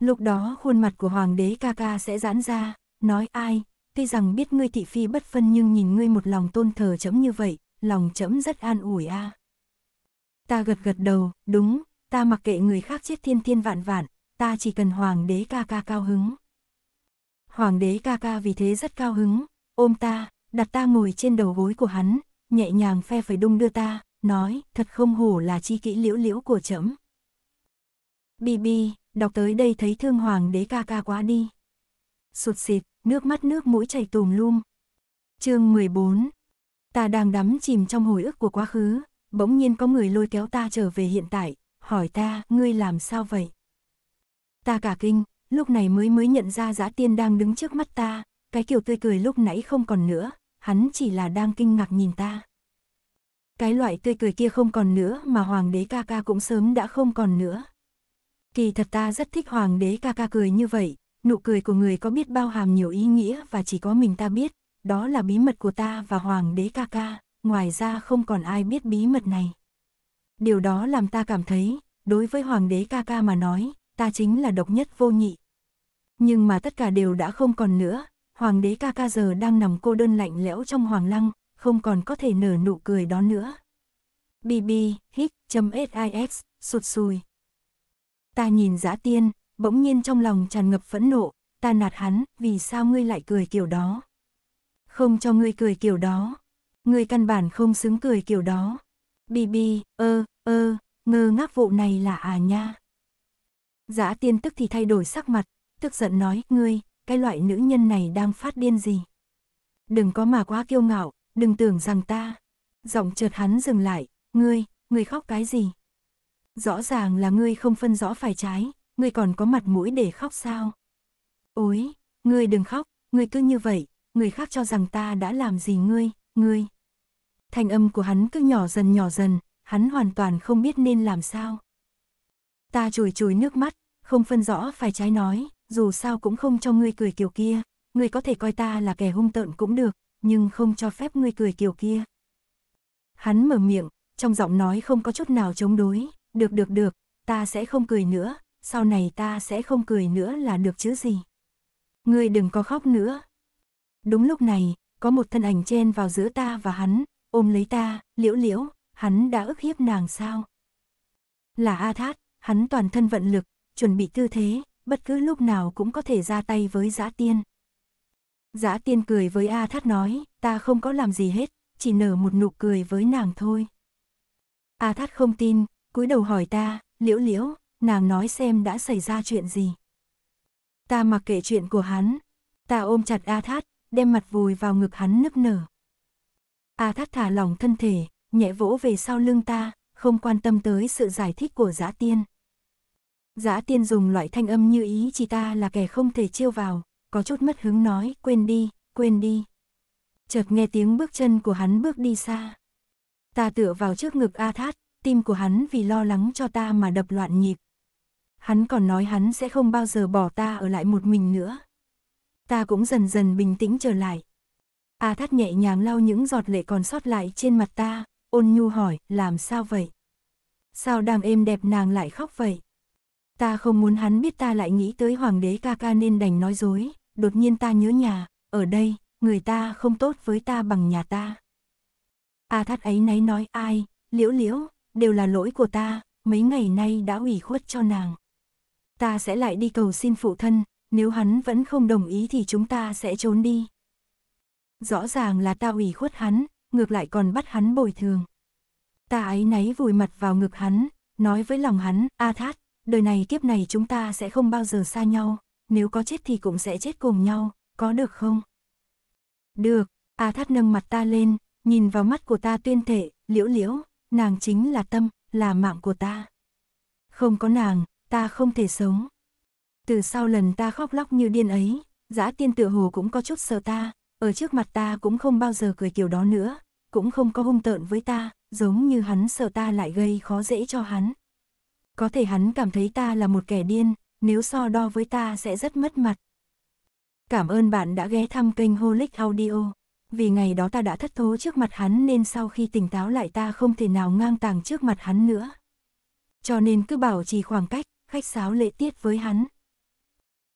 Lúc đó khuôn mặt của hoàng đế ca ca sẽ giãn ra, nói ai, tuy rằng biết ngươi thị phi bất phân nhưng nhìn ngươi một lòng tôn thờ chấm như vậy, lòng chấm rất an ủi a. À. Ta gật gật đầu, đúng, ta mặc kệ người khác chết thiên thiên vạn vạn, ta chỉ cần hoàng đế ca ca cao hứng. Hoàng đế ca ca vì thế rất cao hứng, ôm ta, đặt ta ngồi trên đầu gối của hắn, nhẹ nhàng phe phải đung đưa ta, nói, thật không hổ là chi kỹ liễu liễu của chấm Bi bi, đọc tới đây thấy thương hoàng đế ca ca quá đi. Sụt xịt, nước mắt nước mũi chảy tùm lum. chương 14 Ta đang đắm chìm trong hồi ức của quá khứ, bỗng nhiên có người lôi kéo ta trở về hiện tại, hỏi ta, ngươi làm sao vậy? Ta cả kinh, lúc này mới mới nhận ra giã tiên đang đứng trước mắt ta, cái kiểu tươi cười lúc nãy không còn nữa, hắn chỉ là đang kinh ngạc nhìn ta. Cái loại tươi cười kia không còn nữa mà hoàng đế ca ca cũng sớm đã không còn nữa. Kỳ thật ta rất thích hoàng đế ca ca cười như vậy, nụ cười của người có biết bao hàm nhiều ý nghĩa và chỉ có mình ta biết, đó là bí mật của ta và hoàng đế ca ca, ngoài ra không còn ai biết bí mật này. Điều đó làm ta cảm thấy, đối với hoàng đế ca ca mà nói, ta chính là độc nhất vô nhị. Nhưng mà tất cả đều đã không còn nữa, hoàng đế ca ca giờ đang nằm cô đơn lạnh lẽo trong hoàng lăng, không còn có thể nở nụ cười đó nữa. BB, hít chấm sis, sụt sùi. Ta nhìn giã tiên, bỗng nhiên trong lòng tràn ngập phẫn nộ, ta nạt hắn, vì sao ngươi lại cười kiểu đó? Không cho ngươi cười kiểu đó. Ngươi căn bản không xứng cười kiểu đó. Bì bì, ơ, ơ, ngơ ngác vụ này là à nha. Giã tiên tức thì thay đổi sắc mặt, tức giận nói, ngươi, cái loại nữ nhân này đang phát điên gì? Đừng có mà quá kiêu ngạo, đừng tưởng rằng ta. Giọng chợt hắn dừng lại, ngươi, ngươi khóc cái gì? Rõ ràng là ngươi không phân rõ phải trái, ngươi còn có mặt mũi để khóc sao? Ôi, ngươi đừng khóc, ngươi cứ như vậy, người khác cho rằng ta đã làm gì ngươi, ngươi. Thanh âm của hắn cứ nhỏ dần nhỏ dần, hắn hoàn toàn không biết nên làm sao. Ta chùi chùi nước mắt, không phân rõ phải trái nói, dù sao cũng không cho ngươi cười kiểu kia, ngươi có thể coi ta là kẻ hung tợn cũng được, nhưng không cho phép ngươi cười kiểu kia. Hắn mở miệng, trong giọng nói không có chút nào chống đối, được được được, ta sẽ không cười nữa, sau này ta sẽ không cười nữa là được chứ gì. Ngươi đừng có khóc nữa. Đúng lúc này, có một thân ảnh chen vào giữa ta và hắn, ôm lấy ta, liễu liễu, hắn đã ức hiếp nàng sao. Là A Thát, hắn toàn thân vận lực, chuẩn bị tư thế, bất cứ lúc nào cũng có thể ra tay với giã tiên. Giã tiên cười với A Thát nói, ta không có làm gì hết, chỉ nở một nụ cười với nàng thôi. A Thát không tin, cúi đầu hỏi ta, liễu liễu, nàng nói xem đã xảy ra chuyện gì. Ta mặc kệ chuyện của hắn, ta ôm chặt A Thát, đem mặt vùi vào ngực hắn nức nở. A Thát thả lỏng thân thể, nhẹ vỗ về sau lưng ta, không quan tâm tới sự giải thích của giã tiên. Giã tiên dùng loại thanh âm như ý chỉ ta là kẻ không thể chiêu vào, có chút mất hứng nói, quên đi, quên đi. Chợt nghe tiếng bước chân của hắn bước đi xa. Ta tựa vào trước ngực A Thát, tim của hắn vì lo lắng cho ta mà đập loạn nhịp. Hắn còn nói hắn sẽ không bao giờ bỏ ta ở lại một mình nữa. Ta cũng dần dần bình tĩnh trở lại. A thắt nhẹ nhàng lau những giọt lệ còn sót lại trên mặt ta, ôn nhu hỏi, làm sao vậy? Sao đàm êm đẹp nàng lại khóc vậy? Ta không muốn hắn biết ta lại nghĩ tới hoàng đế ca ca nên đành nói dối, đột nhiên ta nhớ nhà, ở đây, người ta không tốt với ta bằng nhà ta. A thắt ấy náy nói ai, liễu liễu, đều là lỗi của ta, mấy ngày nay đã ủy khuất cho nàng ta sẽ lại đi cầu xin phụ thân, nếu hắn vẫn không đồng ý thì chúng ta sẽ trốn đi. Rõ ràng là ta ủy khuất hắn, ngược lại còn bắt hắn bồi thường. Ta ấy náy vùi mặt vào ngực hắn, nói với lòng hắn, A Thát, đời này kiếp này chúng ta sẽ không bao giờ xa nhau, nếu có chết thì cũng sẽ chết cùng nhau, có được không? Được, A Thát nâng mặt ta lên, nhìn vào mắt của ta tuyên thể, liễu liễu, nàng chính là tâm, là mạng của ta. Không có nàng, ta không thể sống. Từ sau lần ta khóc lóc như điên ấy, giã tiên tựa hồ cũng có chút sợ ta, ở trước mặt ta cũng không bao giờ cười kiểu đó nữa, cũng không có hung tợn với ta, giống như hắn sợ ta lại gây khó dễ cho hắn. Có thể hắn cảm thấy ta là một kẻ điên, nếu so đo với ta sẽ rất mất mặt. Cảm ơn bạn đã ghé thăm kênh Holic Audio. Vì ngày đó ta đã thất thố trước mặt hắn nên sau khi tỉnh táo lại ta không thể nào ngang tàng trước mặt hắn nữa. Cho nên cứ bảo trì khoảng cách khách sáo lệ tiết với hắn.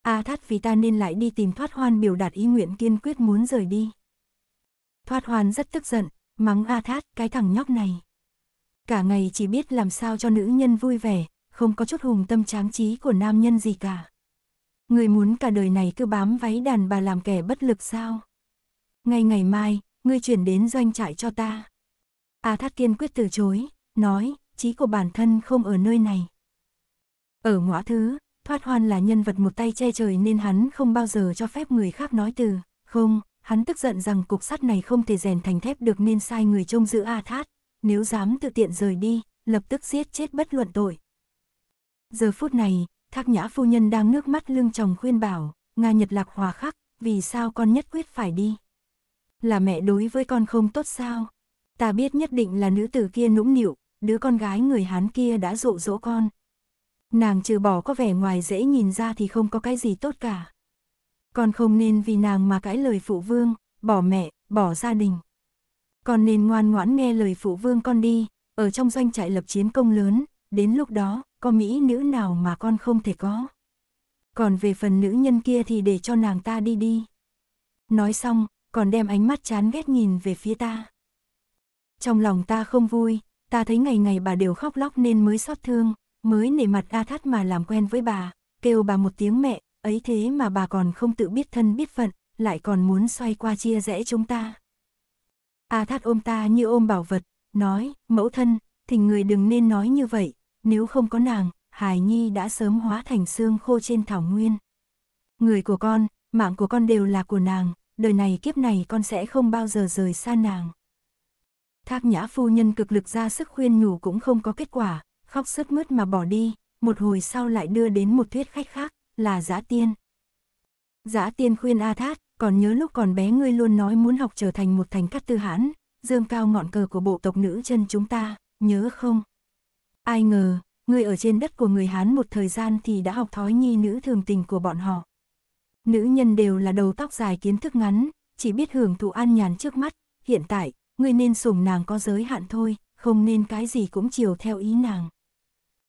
A à thát vì ta nên lại đi tìm thoát hoan biểu đạt ý nguyện kiên quyết muốn rời đi. Thoát hoan rất tức giận, mắng A à thát cái thằng nhóc này. Cả ngày chỉ biết làm sao cho nữ nhân vui vẻ, không có chút hùng tâm tráng trí của nam nhân gì cả. Người muốn cả đời này cứ bám váy đàn bà làm kẻ bất lực sao? Ngày ngày mai, ngươi chuyển đến doanh trại cho ta. A à Thát kiên quyết từ chối, nói, trí của bản thân không ở nơi này. Ở ngõ thứ, Thoát Hoan là nhân vật một tay che trời nên hắn không bao giờ cho phép người khác nói từ, không, hắn tức giận rằng cục sắt này không thể rèn thành thép được nên sai người trông giữ A Thát, nếu dám tự tiện rời đi, lập tức giết chết bất luận tội. Giờ phút này, Thác Nhã phu nhân đang nước mắt lưng chồng khuyên bảo, Nga Nhật Lạc hòa khắc, vì sao con nhất quyết phải đi? Là mẹ đối với con không tốt sao? Ta biết nhất định là nữ tử kia nũng nịu, đứa con gái người Hán kia đã dụ dỗ con, nàng trừ bỏ có vẻ ngoài dễ nhìn ra thì không có cái gì tốt cả. Con không nên vì nàng mà cãi lời phụ vương, bỏ mẹ, bỏ gia đình. Con nên ngoan ngoãn nghe lời phụ vương con đi, ở trong doanh trại lập chiến công lớn, đến lúc đó, có mỹ nữ nào mà con không thể có. Còn về phần nữ nhân kia thì để cho nàng ta đi đi. Nói xong, còn đem ánh mắt chán ghét nhìn về phía ta. Trong lòng ta không vui, ta thấy ngày ngày bà đều khóc lóc nên mới xót thương, mới nể mặt A Thát mà làm quen với bà, kêu bà một tiếng mẹ, ấy thế mà bà còn không tự biết thân biết phận, lại còn muốn xoay qua chia rẽ chúng ta. A Thát ôm ta như ôm bảo vật, nói, mẫu thân, thỉnh người đừng nên nói như vậy, nếu không có nàng, Hải Nhi đã sớm hóa thành xương khô trên thảo nguyên. Người của con, mạng của con đều là của nàng, đời này kiếp này con sẽ không bao giờ rời xa nàng. Thác nhã phu nhân cực lực ra sức khuyên nhủ cũng không có kết quả, khóc sướt mướt mà bỏ đi, một hồi sau lại đưa đến một thuyết khách khác, là Giá Tiên. Giá Tiên khuyên A Thát, còn nhớ lúc còn bé ngươi luôn nói muốn học trở thành một thành cát tư hãn, dương cao ngọn cờ của bộ tộc nữ chân chúng ta, nhớ không? Ai ngờ, ngươi ở trên đất của người Hán một thời gian thì đã học thói nhi nữ thường tình của bọn họ. Nữ nhân đều là đầu tóc dài kiến thức ngắn, chỉ biết hưởng thụ an nhàn trước mắt, hiện tại, ngươi nên sủng nàng có giới hạn thôi, không nên cái gì cũng chiều theo ý nàng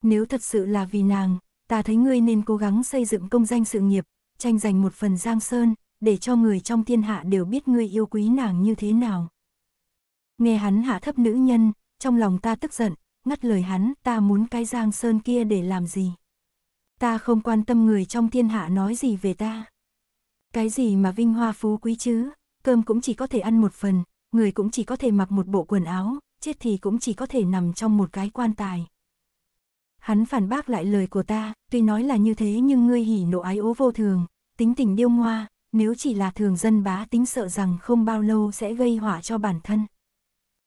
nếu thật sự là vì nàng, ta thấy ngươi nên cố gắng xây dựng công danh sự nghiệp, tranh giành một phần giang sơn, để cho người trong thiên hạ đều biết ngươi yêu quý nàng như thế nào. Nghe hắn hạ thấp nữ nhân, trong lòng ta tức giận, ngắt lời hắn, ta muốn cái giang sơn kia để làm gì? Ta không quan tâm người trong thiên hạ nói gì về ta. Cái gì mà vinh hoa phú quý chứ, cơm cũng chỉ có thể ăn một phần, người cũng chỉ có thể mặc một bộ quần áo, chết thì cũng chỉ có thể nằm trong một cái quan tài. Hắn phản bác lại lời của ta, tuy nói là như thế nhưng ngươi hỉ nộ ái ố vô thường, tính tình điêu ngoa, nếu chỉ là thường dân bá tính sợ rằng không bao lâu sẽ gây hỏa cho bản thân.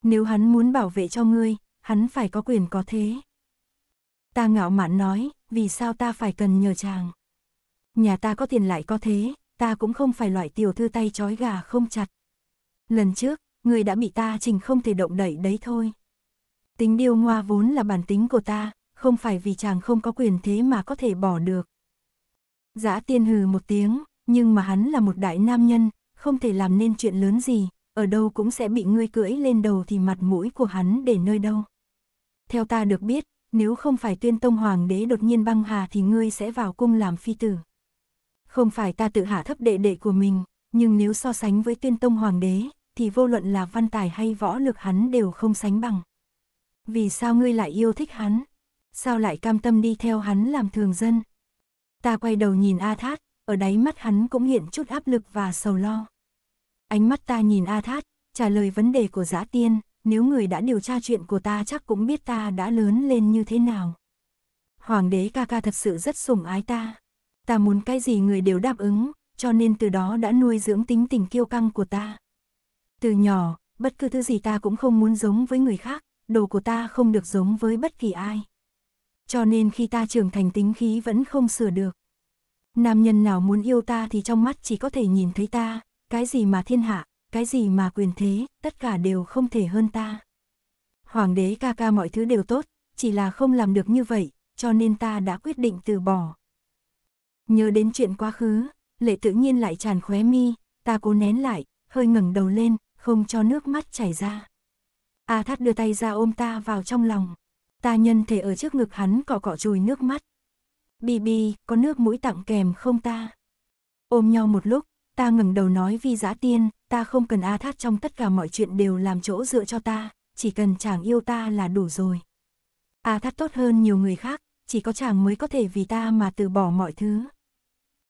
Nếu hắn muốn bảo vệ cho ngươi, hắn phải có quyền có thế. Ta ngạo mạn nói, vì sao ta phải cần nhờ chàng. Nhà ta có tiền lại có thế, ta cũng không phải loại tiểu thư tay trói gà không chặt. Lần trước, người đã bị ta trình không thể động đẩy đấy thôi. Tính điêu ngoa vốn là bản tính của ta, không phải vì chàng không có quyền thế mà có thể bỏ được. Giã tiên hừ một tiếng, nhưng mà hắn là một đại nam nhân, không thể làm nên chuyện lớn gì, ở đâu cũng sẽ bị ngươi cưỡi lên đầu thì mặt mũi của hắn để nơi đâu. Theo ta được biết, nếu không phải tuyên tông hoàng đế đột nhiên băng hà thì ngươi sẽ vào cung làm phi tử. Không phải ta tự hạ thấp đệ đệ của mình, nhưng nếu so sánh với tuyên tông hoàng đế, thì vô luận là văn tài hay võ lực hắn đều không sánh bằng. Vì sao ngươi lại yêu thích hắn? sao lại cam tâm đi theo hắn làm thường dân. Ta quay đầu nhìn A Thát, ở đáy mắt hắn cũng hiện chút áp lực và sầu lo. Ánh mắt ta nhìn A Thát, trả lời vấn đề của giã tiên, nếu người đã điều tra chuyện của ta chắc cũng biết ta đã lớn lên như thế nào. Hoàng đế ca ca thật sự rất sủng ái ta. Ta muốn cái gì người đều đáp ứng, cho nên từ đó đã nuôi dưỡng tính tình kiêu căng của ta. Từ nhỏ, bất cứ thứ gì ta cũng không muốn giống với người khác, đồ của ta không được giống với bất kỳ ai cho nên khi ta trưởng thành tính khí vẫn không sửa được. Nam nhân nào muốn yêu ta thì trong mắt chỉ có thể nhìn thấy ta, cái gì mà thiên hạ, cái gì mà quyền thế, tất cả đều không thể hơn ta. Hoàng đế ca ca mọi thứ đều tốt, chỉ là không làm được như vậy, cho nên ta đã quyết định từ bỏ. Nhớ đến chuyện quá khứ, lệ tự nhiên lại tràn khóe mi, ta cố nén lại, hơi ngẩng đầu lên, không cho nước mắt chảy ra. A à Thát đưa tay ra ôm ta vào trong lòng. Ta nhân thể ở trước ngực hắn cọ cọ chùi nước mắt. Bì bì, có nước mũi tặng kèm không ta? Ôm nhau một lúc, ta ngừng đầu nói vi giã tiên, ta không cần A Thát trong tất cả mọi chuyện đều làm chỗ dựa cho ta, chỉ cần chàng yêu ta là đủ rồi. A Thát tốt hơn nhiều người khác, chỉ có chàng mới có thể vì ta mà từ bỏ mọi thứ.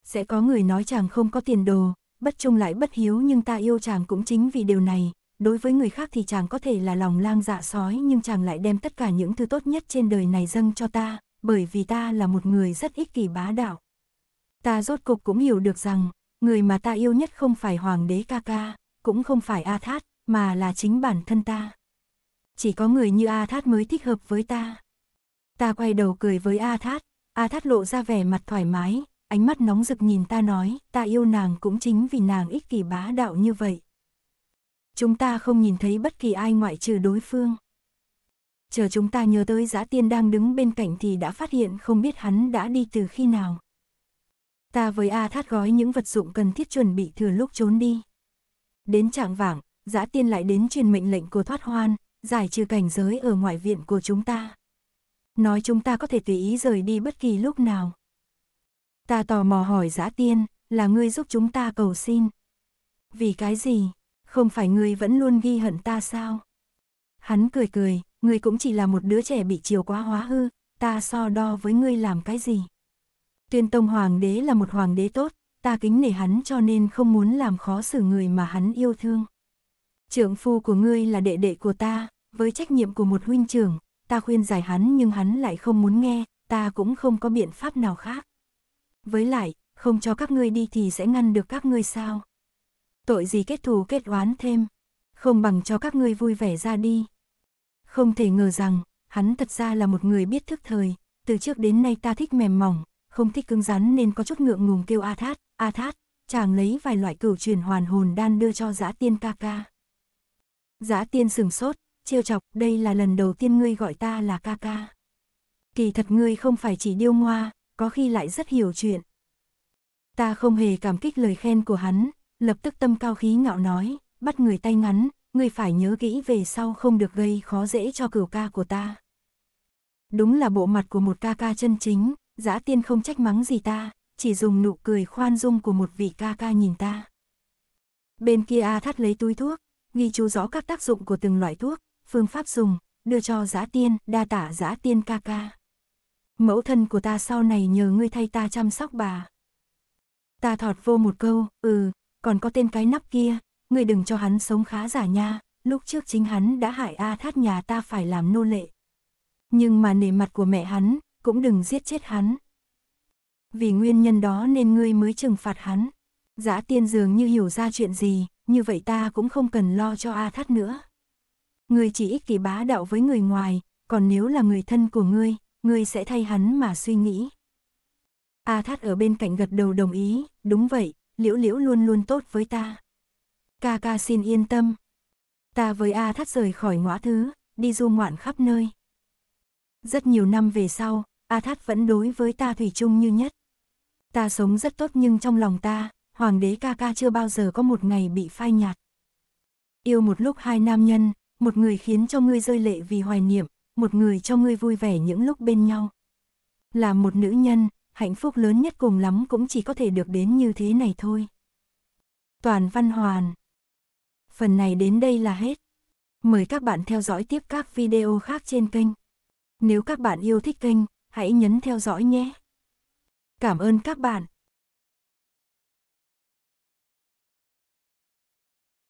Sẽ có người nói chàng không có tiền đồ, bất trung lại bất hiếu nhưng ta yêu chàng cũng chính vì điều này, đối với người khác thì chàng có thể là lòng lang dạ sói nhưng chàng lại đem tất cả những thứ tốt nhất trên đời này dâng cho ta, bởi vì ta là một người rất ích kỷ bá đạo. Ta rốt cục cũng hiểu được rằng, người mà ta yêu nhất không phải hoàng đế ca ca, cũng không phải A Thát, mà là chính bản thân ta. Chỉ có người như A Thát mới thích hợp với ta. Ta quay đầu cười với A Thát, A Thát lộ ra vẻ mặt thoải mái, ánh mắt nóng rực nhìn ta nói, ta yêu nàng cũng chính vì nàng ích kỷ bá đạo như vậy chúng ta không nhìn thấy bất kỳ ai ngoại trừ đối phương. Chờ chúng ta nhớ tới giã tiên đang đứng bên cạnh thì đã phát hiện không biết hắn đã đi từ khi nào. Ta với A Thát gói những vật dụng cần thiết chuẩn bị thừa lúc trốn đi. Đến trạng vảng, giã tiên lại đến truyền mệnh lệnh của thoát hoan, giải trừ cảnh giới ở ngoại viện của chúng ta. Nói chúng ta có thể tùy ý rời đi bất kỳ lúc nào. Ta tò mò hỏi giã tiên, là ngươi giúp chúng ta cầu xin. Vì cái gì? không phải ngươi vẫn luôn ghi hận ta sao? Hắn cười cười, ngươi cũng chỉ là một đứa trẻ bị chiều quá hóa hư, ta so đo với ngươi làm cái gì? Tuyên Tông Hoàng đế là một hoàng đế tốt, ta kính nể hắn cho nên không muốn làm khó xử người mà hắn yêu thương. Trưởng phu của ngươi là đệ đệ của ta, với trách nhiệm của một huynh trưởng, ta khuyên giải hắn nhưng hắn lại không muốn nghe, ta cũng không có biện pháp nào khác. Với lại, không cho các ngươi đi thì sẽ ngăn được các ngươi sao? tội gì kết thù kết oán thêm, không bằng cho các ngươi vui vẻ ra đi. Không thể ngờ rằng, hắn thật ra là một người biết thức thời, từ trước đến nay ta thích mềm mỏng, không thích cứng rắn nên có chút ngượng ngùng kêu A Thát, A Thát, chàng lấy vài loại cửu truyền hoàn hồn đan đưa cho giã tiên ca ca. Giã tiên sừng sốt, trêu chọc, đây là lần đầu tiên ngươi gọi ta là ca ca. Kỳ thật ngươi không phải chỉ điêu ngoa, có khi lại rất hiểu chuyện. Ta không hề cảm kích lời khen của hắn, lập tức tâm cao khí ngạo nói, bắt người tay ngắn, người phải nhớ kỹ về sau không được gây khó dễ cho cửu ca của ta. Đúng là bộ mặt của một ca ca chân chính, giã tiên không trách mắng gì ta, chỉ dùng nụ cười khoan dung của một vị ca ca nhìn ta. Bên kia A thắt lấy túi thuốc, ghi chú rõ các tác dụng của từng loại thuốc, phương pháp dùng, đưa cho giã tiên, đa tả giã tiên ca ca. Mẫu thân của ta sau này nhờ ngươi thay ta chăm sóc bà. Ta thọt vô một câu, ừ, còn có tên cái nắp kia, người đừng cho hắn sống khá giả nha, lúc trước chính hắn đã hại A Thát nhà ta phải làm nô lệ. Nhưng mà nể mặt của mẹ hắn, cũng đừng giết chết hắn. Vì nguyên nhân đó nên ngươi mới trừng phạt hắn. Giã tiên dường như hiểu ra chuyện gì, như vậy ta cũng không cần lo cho A Thát nữa. Ngươi chỉ ích kỷ bá đạo với người ngoài, còn nếu là người thân của ngươi, ngươi sẽ thay hắn mà suy nghĩ. A Thát ở bên cạnh gật đầu đồng ý, đúng vậy, liễu liễu luôn luôn tốt với ta. Ca ca xin yên tâm. Ta với A Thát rời khỏi ngõ thứ, đi du ngoạn khắp nơi. Rất nhiều năm về sau, A Thát vẫn đối với ta thủy chung như nhất. Ta sống rất tốt nhưng trong lòng ta, hoàng đế ca ca chưa bao giờ có một ngày bị phai nhạt. Yêu một lúc hai nam nhân, một người khiến cho ngươi rơi lệ vì hoài niệm, một người cho ngươi vui vẻ những lúc bên nhau. Là một nữ nhân, hạnh phúc lớn nhất cùng lắm cũng chỉ có thể được đến như thế này thôi. Toàn Văn Hoàn Phần này đến đây là hết. Mời các bạn theo dõi tiếp các video khác trên kênh. Nếu các bạn yêu thích kênh, hãy nhấn theo dõi nhé. Cảm ơn các bạn.